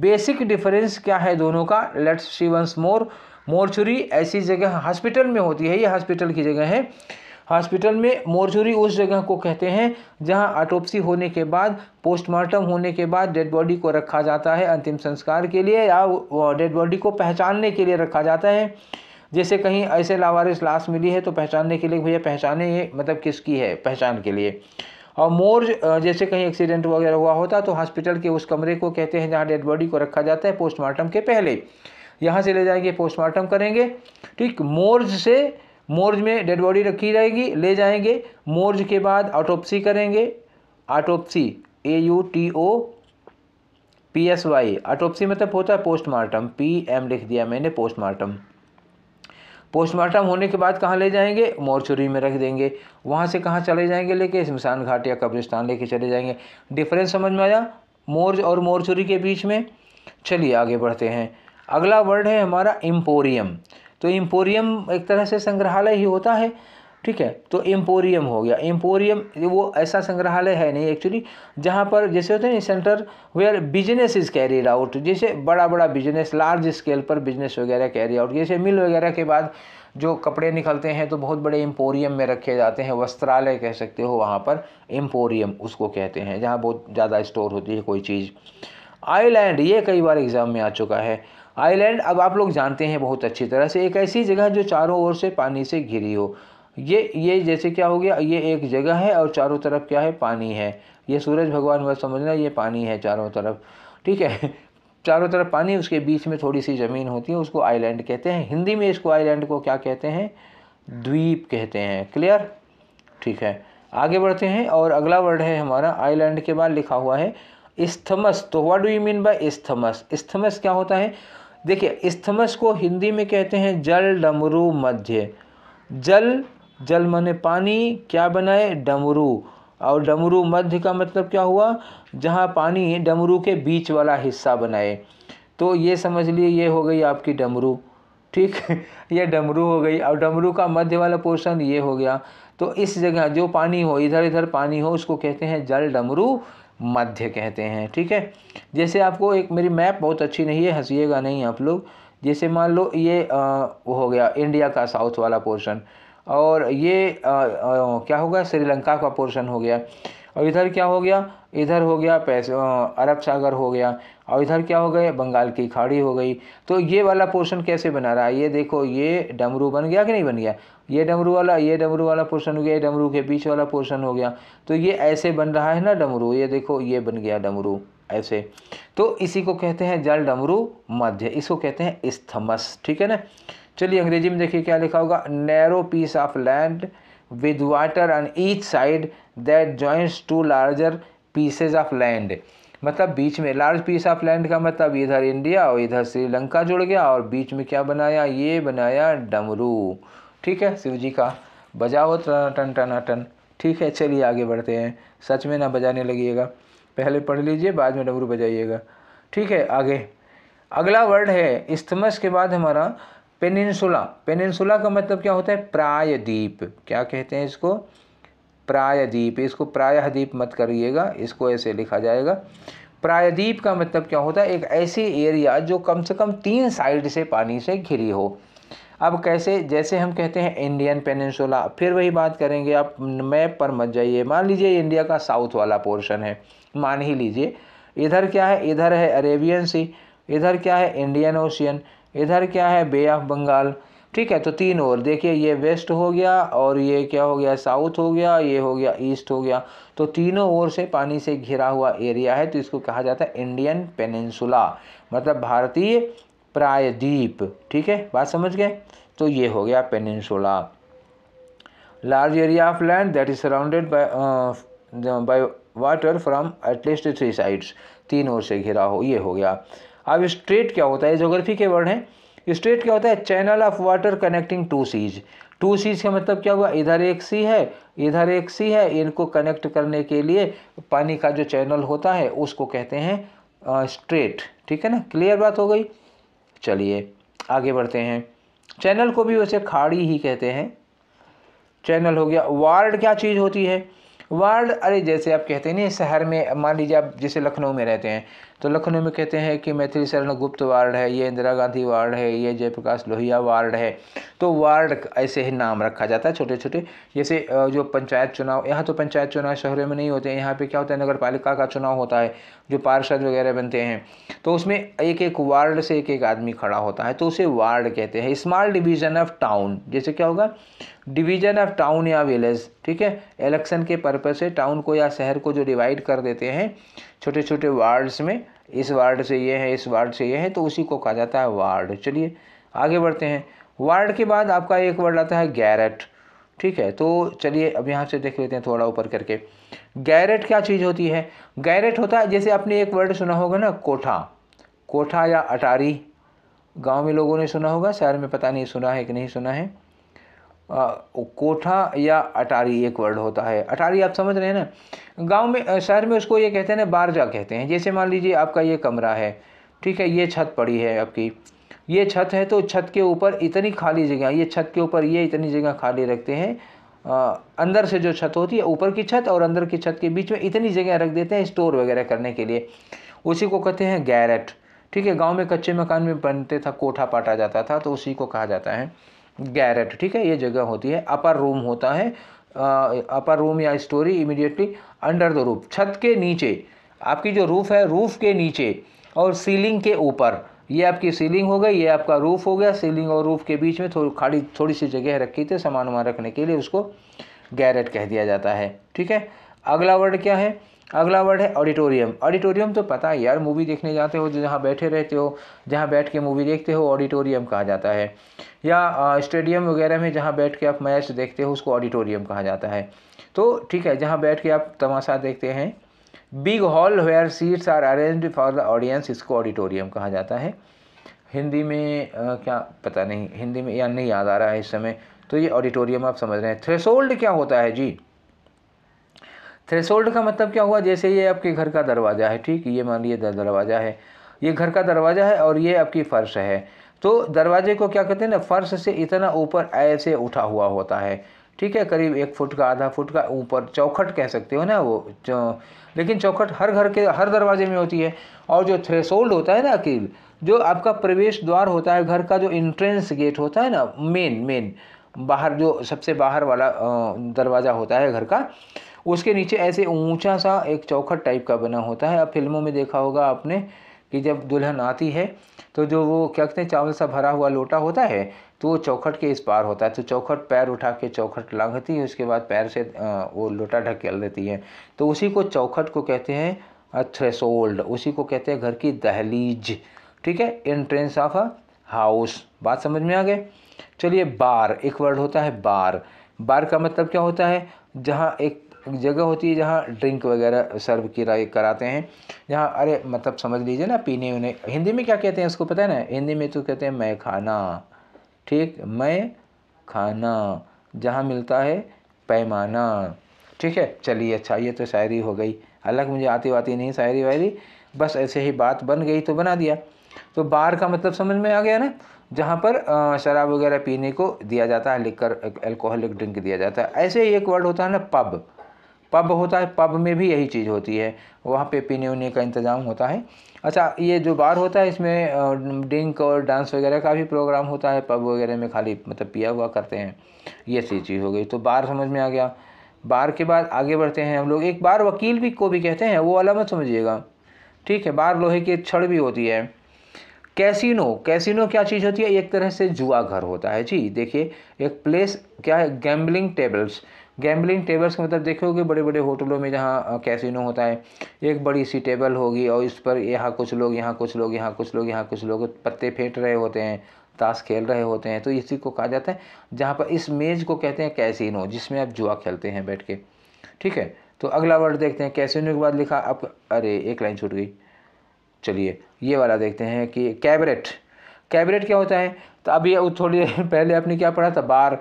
बेसिक डिफरेंस क्या है दोनों का लेट्स सी वंस मोर मोरचुरी ऐसी जगह हॉस्पिटल में होती है ये हॉस्पिटल की जगह है हॉस्पिटल में मोरचुरी उस जगह को कहते हैं जहां ऑटोप्सी होने के बाद पोस्टमार्टम होने के बाद डेड बॉडी को रखा जाता है अंतिम संस्कार के लिए या डेड बॉडी को पहचानने के लिए रखा जाता है जैसे कहीं ऐसे लावारिस लाश मिली है तो पहचानने के लिए भैया पहचाने मतलब किसकी है पहचान के लिए और मोर जैसे कहीं एक्सीडेंट वगैरह हुआ होता तो हॉस्पिटल के उस कमरे को कहते हैं जहाँ डेड बॉडी को रखा जाता है पोस्टमार्टम के पहले यहाँ से ले जाएंगे पोस्टमार्टम करेंगे ठीक मोर्ज से मोर्ज में डेड बॉडी रखी जाएगी ले जाएंगे मोर्ज के बाद ऑटोप्सी करेंगे autopsy a u t o p s y autopsy मतलब होता है पोस्टमार्टम पी एम लिख दिया मैंने पोस्टमार्टम पोस्टमार्टम होने के बाद कहाँ ले जाएंगे मोर्चुरी में रख देंगे वहाँ से कहाँ चले जाएंगे लेके शमशान घाट या कब्रिस्तान लेके चले जाएंगे डिफरेंस समझ में आया मोर्ज और मोर्चुरी के बीच में चलिए आगे बढ़ते हैं अगला वर्ड है हमारा एम्पोरियम तो एम्पोरियम एक तरह से संग्रहालय ही होता है ठीक है तो एम्पोरियम हो गया एम्पोरियम वो ऐसा संग्रहालय है नहीं एक्चुअली जहाँ पर जैसे होते हैं centre where business is carried out जैसे बड़ा बड़ा बिजनेस लार्ज स्केल पर बिजनेस वगैरह कैरी आउट जैसे मिल वगैरह के बाद जो कपड़े निकलते हैं तो बहुत बड़े एम्पोरियम में रखे जाते हैं वस्त्रालय कह सकते हो वहाँ पर एम्पोरियम उसको कहते हैं जहाँ बहुत ज़्यादा स्टोर होती है कोई चीज़ आईलैंड ये कई बार एग्ज़ाम में आ चुका है आईलैंड अब आप लोग जानते हैं बहुत अच्छी तरह से एक ऐसी जगह जो चारों ओर से पानी से घिरी हो ये ये जैसे क्या हो गया ये एक जगह है और चारों तरफ क्या है पानी है ये सूरज भगवान हुआ समझना ये पानी है चारों तरफ ठीक है चारों तरफ पानी उसके बीच में थोड़ी सी ज़मीन होती है उसको आइलैंड कहते हैं हिंदी में इसको आइलैंड को क्या कहते हैं द्वीप कहते हैं क्लियर ठीक है आगे बढ़ते हैं और अगला वर्ड है हमारा आइलैंड के बाद लिखा हुआ है इस्थमस तो what do you mean by isthmus isthmus क्या होता है देखिए इस्थमस को हिंदी में कहते हैं जल डमरू मध्य जल जल मने पानी क्या बनाए डमरू और डमरू मध्य का मतलब क्या हुआ जहाँ पानी डमरू के बीच वाला हिस्सा बनाए तो ये समझ लिए ये हो गई आपकी डमरू ठीक ये डमरू हो गई और डमरू का मध्य वाला पोर्शन ये हो गया तो इस जगह जो पानी हो इधर इधर पानी हो उसको कहते हैं जल डमरू मध्य कहते हैं ठीक है जैसे आपको एक मेरी मैप बहुत अच्छी नहीं है हंसीएगा नहीं आप लोग जैसे मान लो ये आ, हो गया इंडिया का साउथ वाला पोर्शन और ये आ, आ, क्या होगा श्रीलंका का पोर्शन हो गया और इधर क्या हो गया इधर हो गया पैस अरब सागर हो गया और इधर क्या हो गया बंगाल की खाड़ी हो गई तो ये वाला पोर्शन कैसे बना रहा है ये देखो ये डमरू बन गया कि नहीं बन गया ये डमरू वाला ये डमरू वाला पोर्शन हो गया ये डमरू के बीच वाला पोर्शन हो गया तो ये ऐसे बन रहा है ना डमरू ये देखो ये बन गया डमरू ऐसे तो इसी को कहते हैं जल डमरू मध्य इसको कहते हैं स्थमस ठीक है ना चलिए अंग्रेजी में देखिए क्या लिखा होगा narrow piece of land with water on each side that joins to larger pieces of land मतलब बीच में लार्ज पीस ऑफ लैंड का मतलब इधर इंडिया और इधर श्रीलंका जुड़ गया और बीच में क्या बनाया ये बनाया डमरू ठीक है शिव जी का बजाओ टन टन टन ठीक है चलिए आगे बढ़ते हैं सच में ना बजाने लगिएगा पहले पढ़ लीजिए बाद में डमरू बजाइएगा ठीक है आगे अगला वर्ड है इस्तमस के बाद हमारा पेनिनसुला पेनिनसुला का मतलब क्या होता है प्रायद्वीप क्या कहते हैं इसको प्रायद्वीप इसको प्रायद्वीप मत करिएगा इसको ऐसे लिखा जाएगा प्रायद्वीप का मतलब क्या होता है एक ऐसी एरिया जो कम से कम तीन साइड से पानी से घिरी हो अब कैसे जैसे हम कहते हैं इंडियन पेनिनसुला फिर वही बात करेंगे आप मैप पर मत जाइए मान लीजिए इंडिया का साउथ वाला पोर्शन है मान ही लीजिए इधर क्या है इधर है अरेबियन सी इधर क्या है इंडियन ओशियन इधर क्या है बे ऑफ बंगाल ठीक है तो तीन और देखिए ये वेस्ट हो गया और ये क्या हो गया साउथ हो गया ये हो गया ईस्ट हो गया तो तीनों ओर से पानी से घिरा हुआ एरिया है तो इसको कहा जाता है इंडियन पेनिनसुला मतलब भारतीय प्रायद्वीप ठीक है बात समझ गए तो ये हो गया peninsula large area of land that is surrounded by by water from at least three sides तीन ओर से घिरा हो ये हो गया अब स्ट्रेट क्या होता है जोग्राफी के वर्ड हैं स्ट्रेट क्या होता है channel of water connecting two seas two seas का मतलब क्या हुआ इधर एक सी है इधर एक सी है इनको कनेक्ट करने के लिए पानी का जो चैनल होता है उसको कहते हैं स्ट्रेट ठीक है ना क्लियर बात हो गई चलिए आगे बढ़ते हैं चैनल को भी वैसे खाड़ी ही कहते हैं चैनल हो गया वार्ड क्या चीज़ होती है वार्ड अरे जैसे आप कहते हैं ना शहर में मान लीजिए आप जैसे लखनऊ में रहते हैं तो लखनऊ में कहते हैं कि मैथिली शरण गुप्त वार्ड है ये इंदिरा गांधी वार्ड है ये जयप्रकाश लोहिया वार्ड है तो वार्ड ऐसे ही नाम रखा जाता है छोटे छोटे जैसे जो पंचायत चुनाव यहाँ तो पंचायत चुनाव शहरों में नहीं होते हैं यहाँ पर क्या होता है नगर पालिका का चुनाव होता है जो पार्षद वगैरह बनते हैं तो उसमें एक एक वार्ड से एक एक आदमी खड़ा होता है तो उसे वार्ड कहते हैं स्मॉल डिवीज़न ऑफ टाउन जैसे क्या होगा डिवीज़न ऑफ टाउन या विलेज ठीक है इलेक्शन के पर्पज़ से टाउन को या शहर को जो डिवाइड कर देते हैं छोटे छोटे वार्ड्स में इस वार्ड से ये है इस वार्ड से ये है तो उसी को कहा जाता है वार्ड चलिए आगे बढ़ते हैं वार्ड के बाद आपका एक वर्ड आता है गैरेट ठीक है तो चलिए अब यहाँ से देख लेते हैं थोड़ा ऊपर करके गैरेट क्या चीज़ होती है गैरेट होता है जैसे आपने एक वर्ड सुना होगा ना कोठा कोठा या अटारी गांव में लोगों ने सुना होगा शहर में पता नहीं सुना है कि नहीं सुना है आ, कोठा या अटारी एक वर्ड होता है अटारी आप समझ रहे हैं ना गांव में शहर में उसको ये कहते हैं ना बारजा कहते हैं जैसे मान लीजिए आपका ये कमरा है ठीक है ये छत पड़ी है आपकी ये छत है तो छत के ऊपर इतनी खाली जगह ये छत के ऊपर ये इतनी जगह खाली रखते हैं आ, अंदर से जो छत होती है ऊपर की छत और अंदर की छत के बीच में इतनी जगह रख देते हैं स्टोर वगैरह करने के लिए उसी को कहते हैं गैरेट ठीक है गाँव में कच्चे मकान में बनते था कोठा पाटा जाता था तो उसी को कहा जाता है गैरेट ठीक है ये जगह होती है अपर रूम होता है अपर रूम या storey immediately under the roof छत के नीचे आपकी जो रूफ़ है रूफ़ के नीचे और सीलिंग के ऊपर ये आपकी सीलिंग हो गई ये आपका रूफ़ हो गया सीलिंग और रूफ़ के बीच में थोड़ी खाड़ी थोड़ी सी जगह रखी थी सामान वामान रखने के लिए उसको गैरेट कह दिया जाता है ठीक है अगला वर्ड क्या है अगला वर्ड है ऑडिटोरियम ऑडिटोरियम तो पता है यार मूवी देखने जाते हो जहाँ बैठे रहते हो जहाँ बैठ के मूवी देखते हो ऑडिटोरियम कहा जाता है या स्टेडियम वगैरह में जहाँ बैठ के आप मैच देखते हो उसको ऑडिटोरियम कहा जाता है तो ठीक है जहाँ बैठ के आप तमाशा देखते हैं big hall where seats are arrange for the audience इसको ऑडिटोरियम कहा जाता है हिंदी में आ, क्या पता नहीं हिंदी में या नहीं याद आ रहा है इस समय तो ये ऑडिटोरियम आप समझ रहे हैं थ्रेसोल्ड क्या होता है जी थ्रेशोल्ड का मतलब क्या हुआ जैसे ये आपके घर का दरवाज़ा है ठीक ये मान लीजिए दरवाज़ा है ये घर का दरवाज़ा है और ये आपकी फ़र्श है तो दरवाजे को क्या कहते हैं ना फ़र्श से इतना ऊपर ऐसे उठा हुआ होता है ठीक है करीब एक फुट का आधा फुट का ऊपर चौखट कह सकते हो ना वो लेकिन चौखट हर घर के हर दरवाजे में होती है और जो थ्रेसोल्ड होता है ना अकील जो आपका प्रवेश द्वार होता है घर का जो इंट्रेंस गेट होता है ना मेन मेन बाहर जो सबसे बाहर वाला दरवाज़ा होता है घर का उसके नीचे ऐसे ऊंचा सा एक चौखट टाइप का बना होता है अब फिल्मों में देखा होगा आपने कि जब दुल्हन आती है तो जो वो क्या कहते हैं चावल सा भरा हुआ लोटा होता है तो वो चौखट के इस पार होता है तो चौखट पैर उठा के चौखट लांघती है उसके बाद पैर से वो लोटा ढकेल देती है तो उसी को चौखट को कहते हैं थ्रेसोल्ड उसी को कहते हैं घर की दहलीज ठीक है एंट्रेंस ऑफ अ हाउस बात समझ में आ गए चलिए बार एक वर्ड होता है बार बार का मतलब क्या होता है जहाँ एक जगह होती है जहाँ ड्रिंक वगैरह सर्व किराए कराते हैं जहाँ अरे मतलब समझ लीजिए ना पीने उन्हें हिंदी में क्या कहते हैं उसको पता है ना हिंदी में तो कहते हैं मैं खाना ठीक मैं खाना जहाँ मिलता है पैमाना ठीक है चलिए अच्छा ये तो शायरी हो गई अलग मुझे आती वाती नहीं शायरी वायरी बस ऐसे ही बात बन गई तो बना दिया तो बार का मतलब समझ में आ गया ना जहाँ पर शराब वगैरह पीने को दिया जाता है लिखकर एल्कोहलिक ड्रिंक दिया जाता है ऐसे ही एक वर्ड होता है ना पब पब होता है पब में भी यही चीज़ होती है वहाँ पे पीने उने का इंतज़ाम होता है अच्छा ये जो बार होता है इसमें ड्रिंक और डांस वगैरह का भी प्रोग्राम होता है पब वगैरह में खाली मतलब पिया हुआ करते हैं ये सी चीज़ हो गई तो बार समझ में आ गया बार के बाद आगे बढ़ते हैं हम लोग एक बार वकील भी को भी कहते हैं वो अलामत समझिएगा ठीक है बार लोहे की छड़ भी होती है कैसीनो कैसीनो क्या चीज़ होती है एक तरह से जुआ घर होता है जी देखिए एक प्लेस क्या है गैम्बलिंग टेबल्स गैम्बलिंग टेबल्स का मतलब देखे बड़े बड़े होटलों में जहाँ कैसिनो होता है एक बड़ी सी टेबल होगी और इस पर यहाँ कुछ लोग यहाँ कुछ लोग यहाँ कुछ लोग यहाँ कुछ लोग पत्ते फेंट रहे होते हैं ताश खेल रहे होते हैं तो इसी को कहा जाता है जहाँ पर इस मेज़ को कहते हैं कैसिनो जिसमें आप जुआ खेलते हैं बैठ के ठीक है तो अगला वर्ड देखते हैं कैसिनो के बाद लिखा अब अरे एक लाइन छूट गई चलिए ये वाला देखते हैं कि कैबरेट कैबरेट क्या होता है तो अभी थोड़ी देर पहले आपने क्या पढ़ा था बार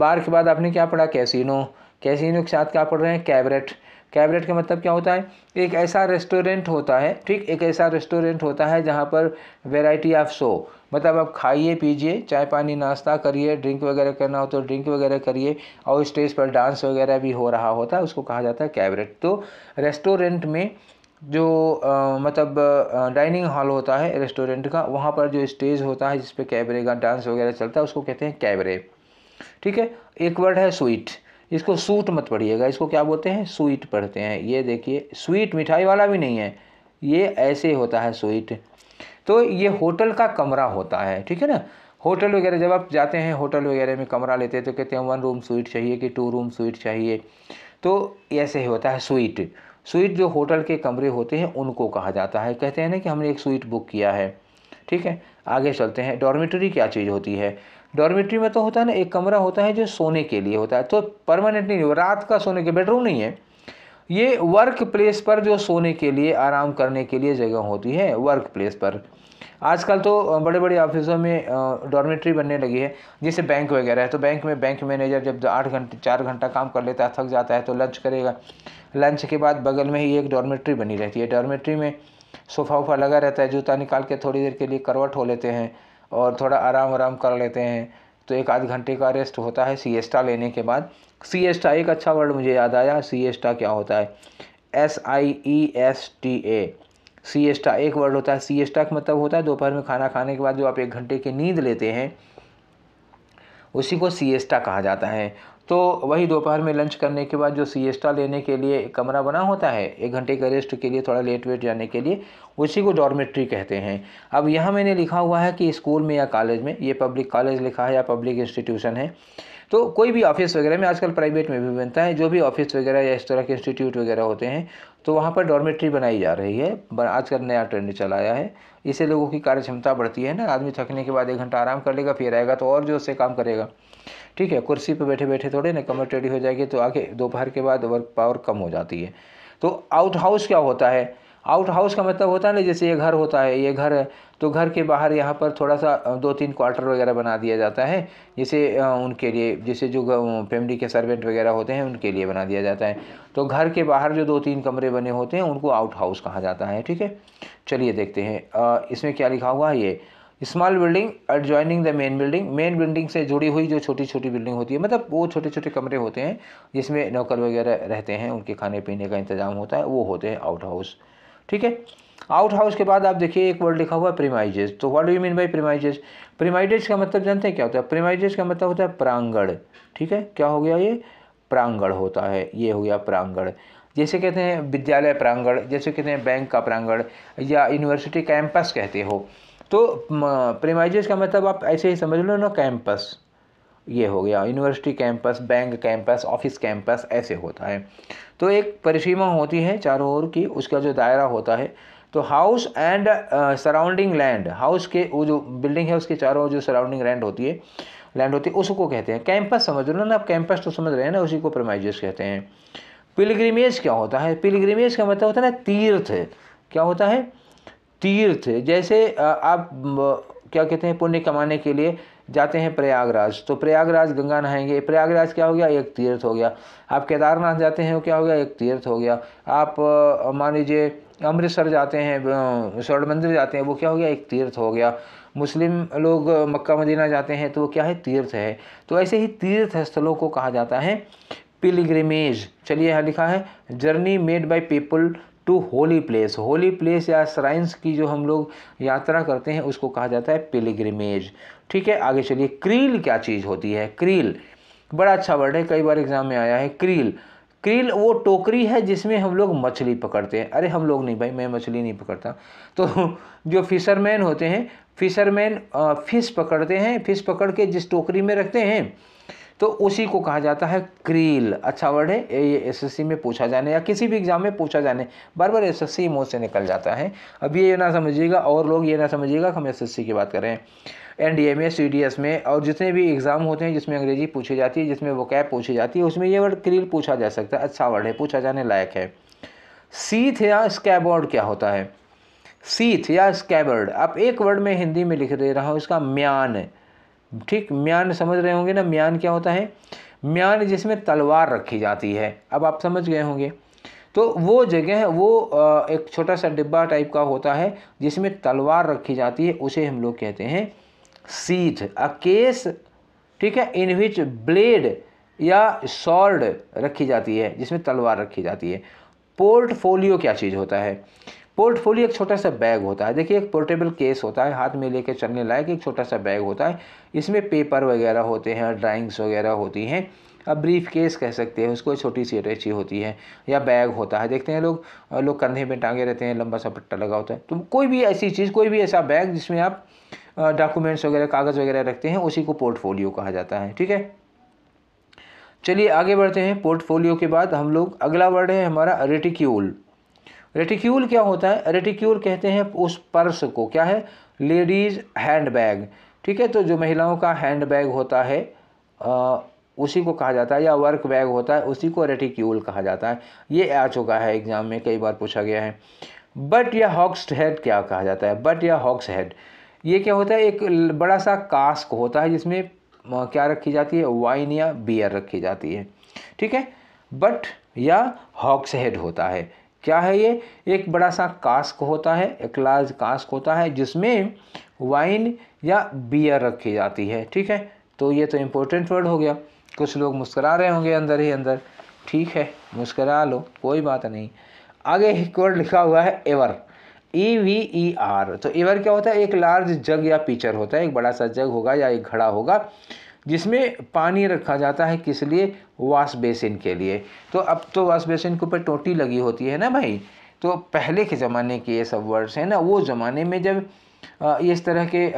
बार के बाद आपने क्या पढ़ा कैसीनो कैसीनो के साथ क्या पढ़ रहे हैं कैबरेट कैबरेट का मतलब क्या होता है एक ऐसा रेस्टोरेंट होता है ठीक एक ऐसा रेस्टोरेंट होता है जहाँ पर वेराइटी ऑफ शो मतलब आप खाइए पीजिए चाय पानी नाश्ता करिए ड्रिंक वगैरह करना हो तो ड्रिंक वगैरह करिए और स्टेज पर डांस वगैरह भी हो रहा होता है उसको कहा जाता है कैबरेट तो रेस्टोरेंट में जो आ, मतलब डाइनिंग हॉल होता है रेस्टोरेंट का वहाँ पर जो स्टेज होता है जिसपे कैबरे का डांस वगैरह चलता है उसको कहते हैं कैबरे ठीक है एक वर्ड है स्वीट इसको सूट मत पढ़िएगा इसको क्या बोलते हैं स्वीट पढ़ते हैं ये देखिए स्वीट मिठाई वाला भी नहीं है ये ऐसे होता है स्वीट तो ये होटल का कमरा होता है ठीक है ना होटल वगैरह जब आप जाते हैं होटल वगैरह में कमरा लेते हैं तो कहते हैं वन रूम स्वीट चाहिए कि टू रूम स्वीट चाहिए तो ऐसे ही होता है स्वीट स्वीट जो होटल के कमरे होते हैं उनको कहा जाता है कहते हैं ना कि हमने एक स्वीट बुक किया है ठीक है आगे चलते हैं डॉर्मेटरी क्या चीज़ होती है डॉर्मेट्री में तो होता है ना एक कमरा होता है जो सोने के लिए होता है तो परमानेंट नहीं रात का सोने के बेडरूम नहीं है ये वर्क प्लेस पर जो सोने के लिए आराम करने के लिए जगह होती है वर्क प्लेस पर आजकल तो बड़े बड़े ऑफिसों में डॉर्मेट्री बनने लगी है जैसे बैंक वगैरह है तो बैंक में बैंक मैनेजर जब आठ घंटे चार घंटा काम कर लेता है थक जाता है तो लंच करेगा लंच के बाद बगल में ही एक डॉर्मेट्री बनी रहती है डॉर्मेट्री में सोफा वोफा लगा रहता है जूता निकाल के थोड़ी देर के लिए करवट हो लेते हैं और थोड़ा आराम आराम कर लेते हैं तो एक आध घंटे का रेस्ट होता है सी लेने के बाद सी एक अच्छा वर्ड मुझे याद आया सी क्या होता है S I E S T A C एक वर्ड होता है सीएसटा का मतलब होता है दोपहर में खाना खाने के बाद जो आप एक घंटे की नींद लेते हैं उसी को सी कहा जाता है तो वही दोपहर में लंच करने के बाद जो सीएस्टा लेने के लिए कमरा बना होता है एक घंटे के रेस्ट के लिए थोड़ा लेट वेट जाने के लिए उसी को डॉर्मेट्री कहते हैं अब यहाँ मैंने लिखा हुआ है कि स्कूल में या कॉलेज में ये पब्लिक कॉलेज लिखा है या पब्लिक इंस्टीट्यूशन है तो कोई भी ऑफिस वगैरह में आजकल प्राइवेट में भी बनता है जो भी ऑफिस वगैरह या इस तरह के इंस्टीट्यूट वगैरह होते हैं तो वहाँ पर डॉर्मेट्री बनाई जा रही है आजकल नया ट्रेंड चला आया है इससे लोगों की कार्य क्षमता बढ़ती है ना आदमी थकने के बाद एक घंटा आराम कर लेगा फिर आएगा तो और जो उससे काम करेगा ठीक है कुर्सी पर बैठे बैठे थोड़े ना कमर टेढ़ी हो जाएगी तो आगे दोपहर के बाद वर्क पावर कम हो जाती है तो आउट हाउस क्या होता है आउट हाउस का मतलब होता है ना जैसे ये घर होता है ये घर है तो घर के बाहर यहाँ पर थोड़ा सा दो तीन क्वार्टर वगैरह बना दिया जाता है जिसे उनके लिए जैसे जो फैमिली के सर्वेंट वगैरह होते हैं उनके लिए बना दिया जाता है तो घर के बाहर जो दो तीन कमरे बने होते हैं उनको आउट हाउस कहा जाता है ठीक है चलिए देखते हैं इसमें क्या लिखा हुआ है ये small building adjoining the main building main building से जुड़ी हुई जो छोटी छोटी बिल्डिंग होती है मतलब वो छोटे छोटे कमरे होते हैं जिसमें नौकर वगैरह रहते हैं उनके खाने पीने का इंतजाम होता है वो होते हैं आउट हाउस ठीक है आउट हाउस के बाद आप देखिए एक वर्ड लिखा हुआ है प्रीमाइजेस तो what do you mean by premises premises का मतलब जानते हैं क्या होता है प्रीमाइजेज का मतलब होता है प्रांगण ठीक है क्या हो गया ये प्रांगण होता है ये हो गया प्रांगण जैसे कहते हैं विद्यालय प्रांगण जैसे कहते हैं बैंक का प्रांगण या यूनिवर्सिटी कैंपस कहते हो तो प्रेमाइजेस का मतलब आप ऐसे ही समझ लो ना कैंपस ये हो गया university campus bank campus office campus ऐसे होता है तो एक परिसीमा होती है चारों ओर की उसका जो दायरा होता है तो house and surrounding land house के वो जो बिल्डिंग है उसके चारों ओर जो सराउंडिंग लैंड होती है लैंड होती है उसको कहते हैं कैंपस समझ लो ना आप कैंपस तो समझ रहे हैं ना उसी को प्रेमाइजेस कहते हैं पिलग्रीमेज क्या होता है पिलग्रीमेज का मतलब होता है ना तीर्थ क्या होता है तीर्थ जैसे आप क्या कहते हैं पुण्य कमाने के लिए जाते हैं प्रयागराज तो प्रयागराज गंगा नहाएंगे प्रयागराज क्या हो गया एक तीर्थ हो गया आप केदारनाथ जाते हैं वो क्या हो गया एक तीर्थ हो गया आप मान लीजिए अमृतसर जाते हैं स्वर्ण मंदिर जाते हैं वो क्या हो गया एक तीर्थ हो गया मुस्लिम लोग मक्का मदीना जाते हैं तो वो क्या है तीर्थ है तो ऐसे ही तीर्थ स्थलों को कहा जाता है पिलग्रिमेज चलिए यहाँ लिखा है journey made by people to holy place holy place या श्राइन्स की जो हम लोग यात्रा करते हैं उसको कहा जाता है पिलग्रिमेज ठीक है आगे चलिए क्रील क्या चीज़ होती है क्रील बड़ा अच्छा वर्ड है कई बार एग्ज़ाम में आया है क्रील क्रील वो टोकरी है जिसमें हम लोग मछली पकड़ते हैं अरे हम लोग नहीं भाई मैं मछली नहीं पकड़ता तो जो फिशरमैन होते हैं फिशरमैन फ़िश पकड़ते हैं फ़िश पकड़ के जिस टोकरी में रखते हैं तो उसी को कहा जाता है क्रील अच्छा वर्ड है ये एसएससी में पूछा जाने या किसी भी एग्ज़ाम में पूछा जाने बार बार एसएससी मुँह से निकल जाता है अब ये ना समझिएगा और लोग ये ना समझिएगा हम एसएससी की बात करें एन डी ए में सी डी एस में और जितने भी एग्ज़ाम होते हैं जिसमें अंग्रेज़ी पूछी जाती है जिसमें वो कैब पूछी जाती है उसमें ये वर्ड क्रील पूछा जा सकता है अच्छा वर्ड है पूछा जाने लायक है सीथ या स्कैबॉर्ड क्या होता है सीथ या स्कैबर्ड आप एक वर्ड में हिंदी में लिख दे रहा हूँ इसका म्यान है ठीक म्यान समझ रहे होंगे ना म्यान क्या होता है म्यान जिसमें तलवार रखी जाती है अब आप समझ गए होंगे तो वो जगह वो एक छोटा सा डिब्बा टाइप का होता है जिसमें तलवार रखी जाती है उसे हम लोग कहते हैं सीथ अ केस ठीक है इन विच ब्लेड या सॉल्ड रखी जाती है जिसमें तलवार रखी जाती है पोर्टफोलियो क्या चीज़ होता है पोर्टफोलियो एक छोटा सा बैग होता है देखिए एक पोर्टेबल केस होता है हाथ में लेके चलने लायक एक छोटा सा बैग होता है इसमें पेपर वगैरह होते हैं ड्राइंग्स वगैरह होती हैं अब ब्रीफ केस कह सकते हैं उसको छोटी सी अटैची होती है या बैग होता है देखते हैं लोग लोग कंधे में टांगे रहते हैं लंबा सा पट्टा लगा होता है तो कोई भी ऐसी चीज़ कोई भी ऐसा बैग जिसमें आप डॉक्यूमेंट्स वगैरह कागज़ वगैरह रखते हैं उसी को पोर्टफोलियो कहा जाता है ठीक है चलिए आगे बढ़ते हैं पोर्टफोलियो के बाद हम लोग अगला वर्ड है हमारा रेटिक्यूल रेटिक्यूल क्या होता है रेटिक्यूल कहते हैं उस पर्स को क्या है लेडीज़ हैंड बैग ठीक है तो जो महिलाओं का हैंड बैग होता है आ, उसी को कहा जाता है या वर्क बैग होता है उसी को रेटिक्यूल कहा जाता है ये आ चुका है एग्ज़ाम में कई बार पूछा गया है बट या हॉक्स हेड क्या कहा जाता है बट या हॉक्स हेड ये क्या होता है एक बड़ा सा कास्क होता है जिसमें क्या रखी जाती है वाइन या बियर रखी जाती है ठीक है बट या हॉक्स हेड होता है क्या है ये एक बड़ा सा कास्क होता है एक लार्ज कास्क होता है जिसमें वाइन या बियर रखी जाती है ठीक है तो ये तो इम्पोर्टेंट वर्ड हो गया कुछ लोग मुस्करा रहे होंगे अंदर ही अंदर ठीक है मुस्करा लो कोई बात नहीं आगे एक वर्ड लिखा हुआ है ever E V E R तो एवर क्या होता है एक लार्ज जग या पीचर होता है एक बड़ा सा जग होगा या एक घड़ा होगा जिसमें पानी रखा जाता है किस लिए वाश बेसिन के लिए तो अब तो वाश बेसिन के ऊपर टोटी लगी होती है ना भाई तो पहले के ज़माने के ये सब वर्ड्स हैं ना वो ज़माने में जब इस तरह के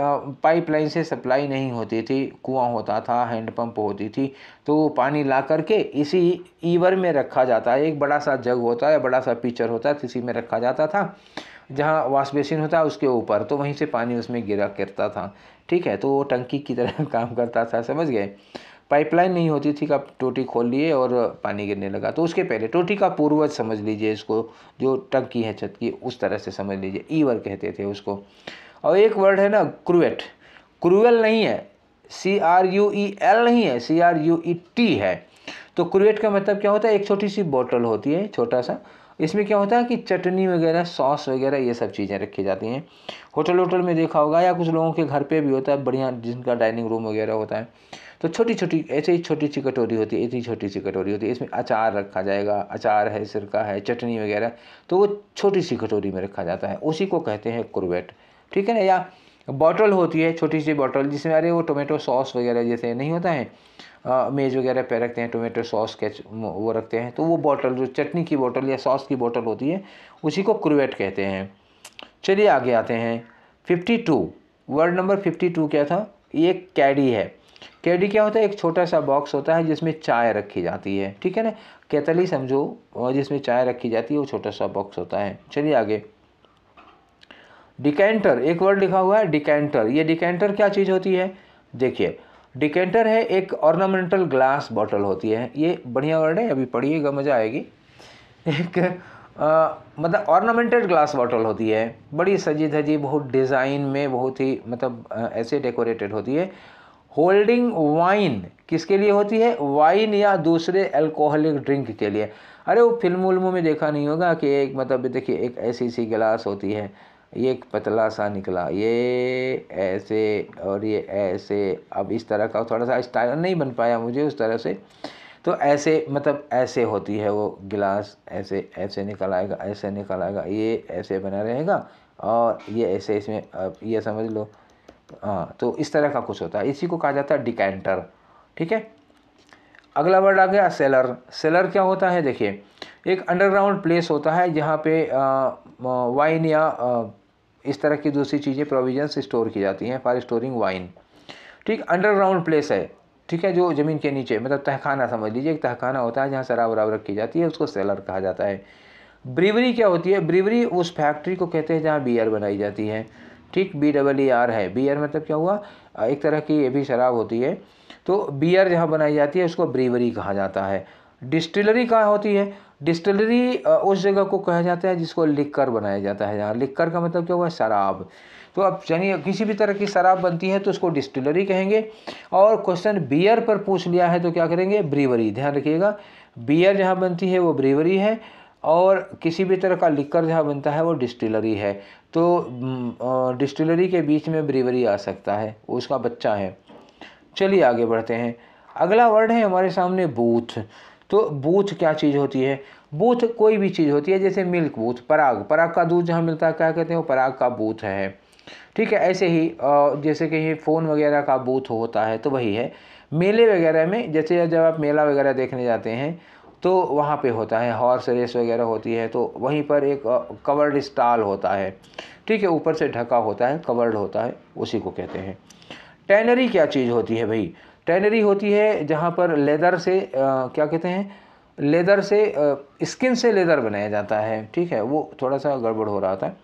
पाइपलाइन से सप्लाई नहीं होती थी कुआं होता था हैंडपम्प होती थी तो वो पानी ला करके इसी ईवर में रखा जाता है एक बड़ा सा जग होता है बड़ा सा पीचर होता है इसी में रखा जाता था जहाँ वाश बेसिन होता है उसके ऊपर तो वहीं से पानी उसमें गिरा करता था ठीक है तो वो टंकी की तरह काम करता था समझ गए पाइपलाइन नहीं होती थी कब टोटी खोल लिए और पानी गिरने लगा तो उसके पहले टोटी का पूर्वज समझ लीजिए इसको जो टंकी है छत की उस तरह से समझ लीजिए ईवर कहते थे उसको और एक वर्ड है ना क्रुएट क्रुएल नहीं है C R U E L नहीं है C R U E T है तो क्रुएट का मतलब क्या होता है एक छोटी सी बोतल होती है छोटा सा इसमें क्या होता है कि चटनी वगैरह सॉस वगैरह ये सब चीज़ें रखी जाती हैं होटल होटल में देखा होगा या कुछ लोगों के घर पे भी होता है बढ़िया जिनका डाइनिंग रूम वगैरह होता है तो छोटी छोटी ऐसे ही छोटी सी कटोरी होती है इतनी छोटी सी कटोरी होती है इसमें अचार रखा जाएगा अचार है सिरका है चटनी वगैरह तो वो छोटी सी कटोरी में रखा जाता है उसी को कहते हैं कुरवेट ठीक है ना या बॉटल होती है छोटी सी बॉटल जिसमें अरे वो टोमेटो सॉस वगैरह जैसे नहीं होता है मेज वगैरह पे रखते हैं टोमेटो सॉस के वो रखते हैं तो वो बॉटल जो चटनी की बॉटल या सॉस की बॉटल होती है उसी को क्रूवेट कहते हैं चलिए आगे आते हैं fifty two word number fifty two क्या था ये कैडी है कैडी क्या होता है एक छोटा सा बॉक्स होता है जिसमें चाय रखी जाती है ठीक है ना कैतली समझो और जिसमें चाय रखी जाती है वो छोटा सा बॉक्स होता है चलिए आगे डिकेंटर एक वर्ड लिखा हुआ है डिकेंटर ये डिकेंटर क्या चीज़ होती है देखिए डिकेंटर है एक ऑर्नामेंटल ग्लास बॉटल होती है ये बढ़िया वर्ड है अभी पढ़िएगा मज़ा आएगी एक आ, मतलब ऑर्नामेंटेड ग्लास बॉटल होती है बड़ी सजी धजी बहुत डिज़ाइन में बहुत ही मतलब ऐसे डेकोरेटेड होती है होल्डिंग वाइन किसके लिए होती है वाइन या दूसरे अल्कोहलिक ड्रिंक के लिए अरे वो फिल्म उल्मों में देखा नहीं होगा कि एक मतलब देखिए एक ऐसी सी गिलास होती है ये एक पतला सा निकला ये ऐसे और ये ऐसे अब इस तरह का थोड़ा सा स्टाइल नहीं बन पाया मुझे उस तरह से तो ऐसे मतलब ऐसे होती है वो गिलास ऐसे ऐसे निकल आएगा ऐसे निकल आएगा ये ऐसे बना रहेगा और ये ऐसे इसमें अब ये समझ लो हाँ तो इस तरह का कुछ होता है इसी को कहा जाता है डिकेंटर ठीक है अगला वर्ड आ गया सेलर सेलर क्या होता है देखिए एक अंडरग्राउंड प्लेस होता है जहाँ पे वाइन या आ, इस तरह की दूसरी चीज़ें प्रोविजन स्टोर की जाती हैं फॉर स्टोरिंग वाइन ठीक अंडरग्राउंड प्लेस है ठीक है जो ज़मीन के नीचे मतलब तहखाना समझ लीजिए एक तहखाना होता है जहाँ शराब वराब रखी जाती है उसको सेलर कहा जाता है ब्रीवरी क्या होती है ब्रीवरी उस फैक्ट्री को कहते हैं जहाँ बियर बनाई जाती है ठीक बी डबल ई आर है बियर मतलब क्या हुआ एक तरह की ये भी शराब होती है तो बियर जहाँ बनाई जाती है उसको ब्रीवरी कहा जाता है डिस्टिलरी कहाँ होती है डिस्टिलरी उस जगह को कहा जाता है जिसको लिक्कर बनाया जाता है यहाँ लिक्कर का मतलब क्या हुआ शराब तो अब यानी किसी भी तरह की शराब बनती है तो उसको डिस्टिलरी कहेंगे और क्वेश्चन बियर पर पूछ लिया है तो क्या करेंगे ब्रीवरी ध्यान रखिएगा बियर जहाँ बनती है वो ब्रीवरी है और किसी भी तरह का लिक्कर जहाँ बनता है वो डिस्टिलरी है तो डिस्टिलरी के बीच में ब्रीवरी आ सकता है उसका बच्चा है चलिए आगे बढ़ते हैं अगला वर्ड है हमारे सामने बूथ तो बूथ क्या चीज़ होती है बूथ कोई भी चीज़ होती है जैसे मिल्क बूथ पराग पराग का दूध जहाँ मिलता है क्या कहते हैं वो पराग का बूथ है ठीक है ऐसे ही जैसे कि फ़ोन वगैरह का बूथ होता है तो वही है मेले वगैरह में जैसे जब आप मेला वगैरह देखने जाते हैं तो वहाँ पे होता है हॉर्स रेस वगैरह होती है तो वहीं पर एक कवर्ड स्टाल होता है ठीक है ऊपर से ढका होता है कवर्ड होता है उसी को कहते हैं टैनरी क्या चीज़ होती है भाई टैनरी होती है जहाँ पर लेदर से आ, क्या कहते हैं लेदर से आ, स्किन से लेदर बनाया जाता है ठीक है वो थोड़ा सा गड़बड़ हो रहा था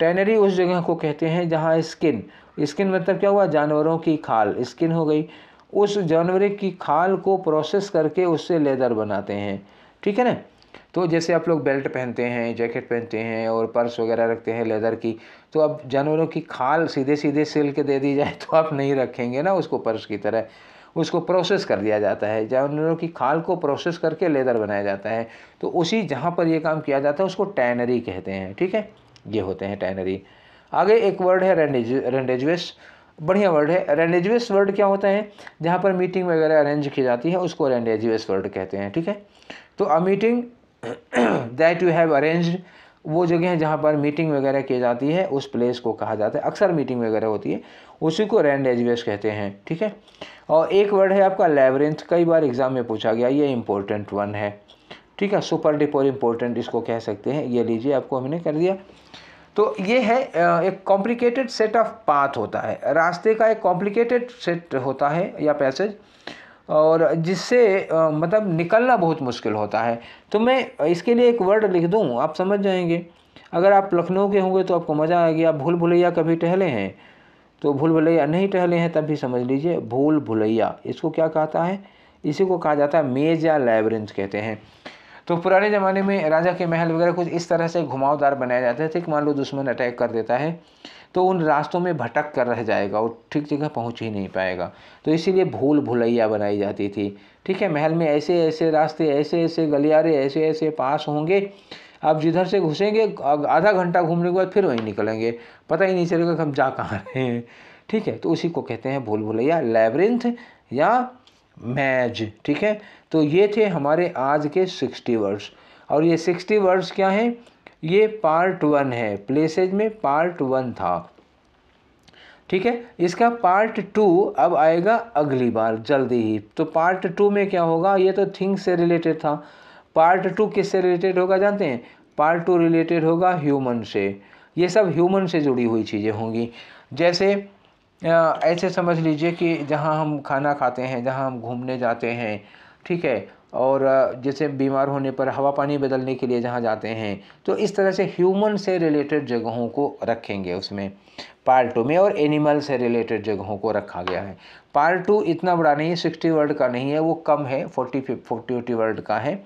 टैनरी उस जगह को कहते हैं जहाँ स्किन स्किन मतलब क्या हुआ जानवरों की खाल स्किन हो गई उस जानवर की खाल को प्रोसेस करके उससे लेदर बनाते हैं ठीक है ना तो जैसे आप लोग बेल्ट पहनते हैं जैकेट पहनते हैं और पर्स वगैरह रखते हैं लेदर की तो अब जानवरों की खाल सीधे सीधे सिल के दे दी जाए तो आप नहीं रखेंगे ना उसको पर्स की तरह उसको प्रोसेस कर दिया जाता है जानवरों की खाल को प्रोसेस करके लेदर बनाया जाता है तो उसी जहाँ पर ये काम किया जाता है उसको टैनरी कहते हैं ठीक है ये होते हैं टैनरी आगे एक वर्ड है रेंडेज रेंडेजवेस बढ़िया वर्ड है रेंडेजवेस वर्ड क्या होता है जहाँ पर मीटिंग वगैरह अरेंज की जाती है उसको रेंडेजवेस वर्ड कहते हैं ठीक है तो a meeting that you have arrange वो जगह है जहाँ पर मीटिंग वगैरह की जाती है उस प्लेस को कहा जाता है अक्सर मीटिंग वगैरह होती है उसी को रैंड एजवेस कहते हैं ठीक है और एक वर्ड है आपका लेबरेंथ कई बार एग्जाम में पूछा गया ये इंपॉर्टेंट वन है ठीक है सुपर डिपोर इम्पोर्टेंट इसको कह सकते हैं ये लीजिए आपको हमने कर दिया तो ये है एक कॉम्प्लिकेटेड सेट ऑफ पाथ होता है रास्ते का एक कॉम्प्लिकेटेड सेट होता है या पैसेज और जिससे मतलब निकलना बहुत मुश्किल होता है तो मैं इसके लिए एक वर्ड लिख दूँ आप समझ जाएंगे अगर आप लखनऊ के होंगे तो आपको मज़ा आएगी आप भूल भुलैया कभी टहले हैं तो भूल भुलैया नहीं टहले हैं तब भी समझ लीजिए भूल भुलैया इसको क्या कहता है इसी को कहा जाता है मेज या लाइब्रेंस कहते हैं तो पुराने ज़माने में राजा के महल वगैरह कुछ इस तरह से घुमावदार बनाए जाते थे कि मान लो दुश्मन अटैक कर देता है तो उन रास्तों में भटक कर रह जाएगा और ठीक जगह पहुंच ही नहीं पाएगा तो इसीलिए भूल भुलैया बनाई जाती थी ठीक है महल में ऐसे ऐसे रास्ते ऐसे ऐसे गलियारे ऐसे ऐसे पास होंगे आप जिधर से घुसेंगे आधा घंटा घूमने के बाद फिर वहीं निकलेंगे पता ही नहीं चलेगा कि हम जा कहाँ रहे हैं ठीक है तो उसी को कहते हैं भूल भुलैया लेबरिंथ या मैज ठीक है तो ये थे हमारे आज के सिक्सटी वर्ड्स और ये सिक्सटी वर्ड्स क्या हैं ये पार्ट वन है प्लेसेज में पार्ट वन था ठीक है इसका पार्ट टू अब आएगा अगली बार जल्दी ही तो पार्ट टू में क्या होगा ये तो थिंग्स से रिलेटेड था पार्ट टू किससे रिलेटेड होगा जानते हैं पार्ट टू रिलेटेड होगा ह्यूमन से ये सब ह्यूमन से जुड़ी हुई चीज़ें होंगी जैसे ऐसे समझ लीजिए कि जहाँ हम खाना खाते हैं जहाँ हम घूमने जाते हैं ठीक है और जैसे बीमार होने पर हवा पानी बदलने के लिए जहाँ जाते हैं तो इस तरह से ह्यूमन से रिलेटेड जगहों को रखेंगे उसमें पार्ट टू में और एनिमल से रिलेटेड जगहों को रखा गया है पार्ट टू इतना बड़ा नहीं है सिक्सटी वर्ड का नहीं है वो कम है फोर्टी फोर्टी वर्ड का है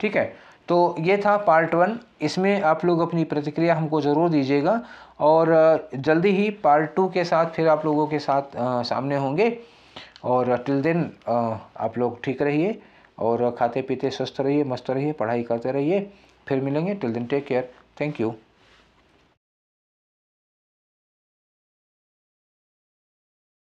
ठीक है तो ये था पार्ट वन इसमें आप लोग अपनी प्रतिक्रिया हमको ज़रूर दीजिएगा और जल्दी ही पार्ट टू के साथ फिर आप लोगों के साथ आ, सामने होंगे और टिल दिन आप लोग ठीक रहिए और खाते पीते स्वस्थ रहिए मस्त रहिए पढ़ाई करते रहिए फिर मिलेंगे टिल दिन टेक केयर थैंक यू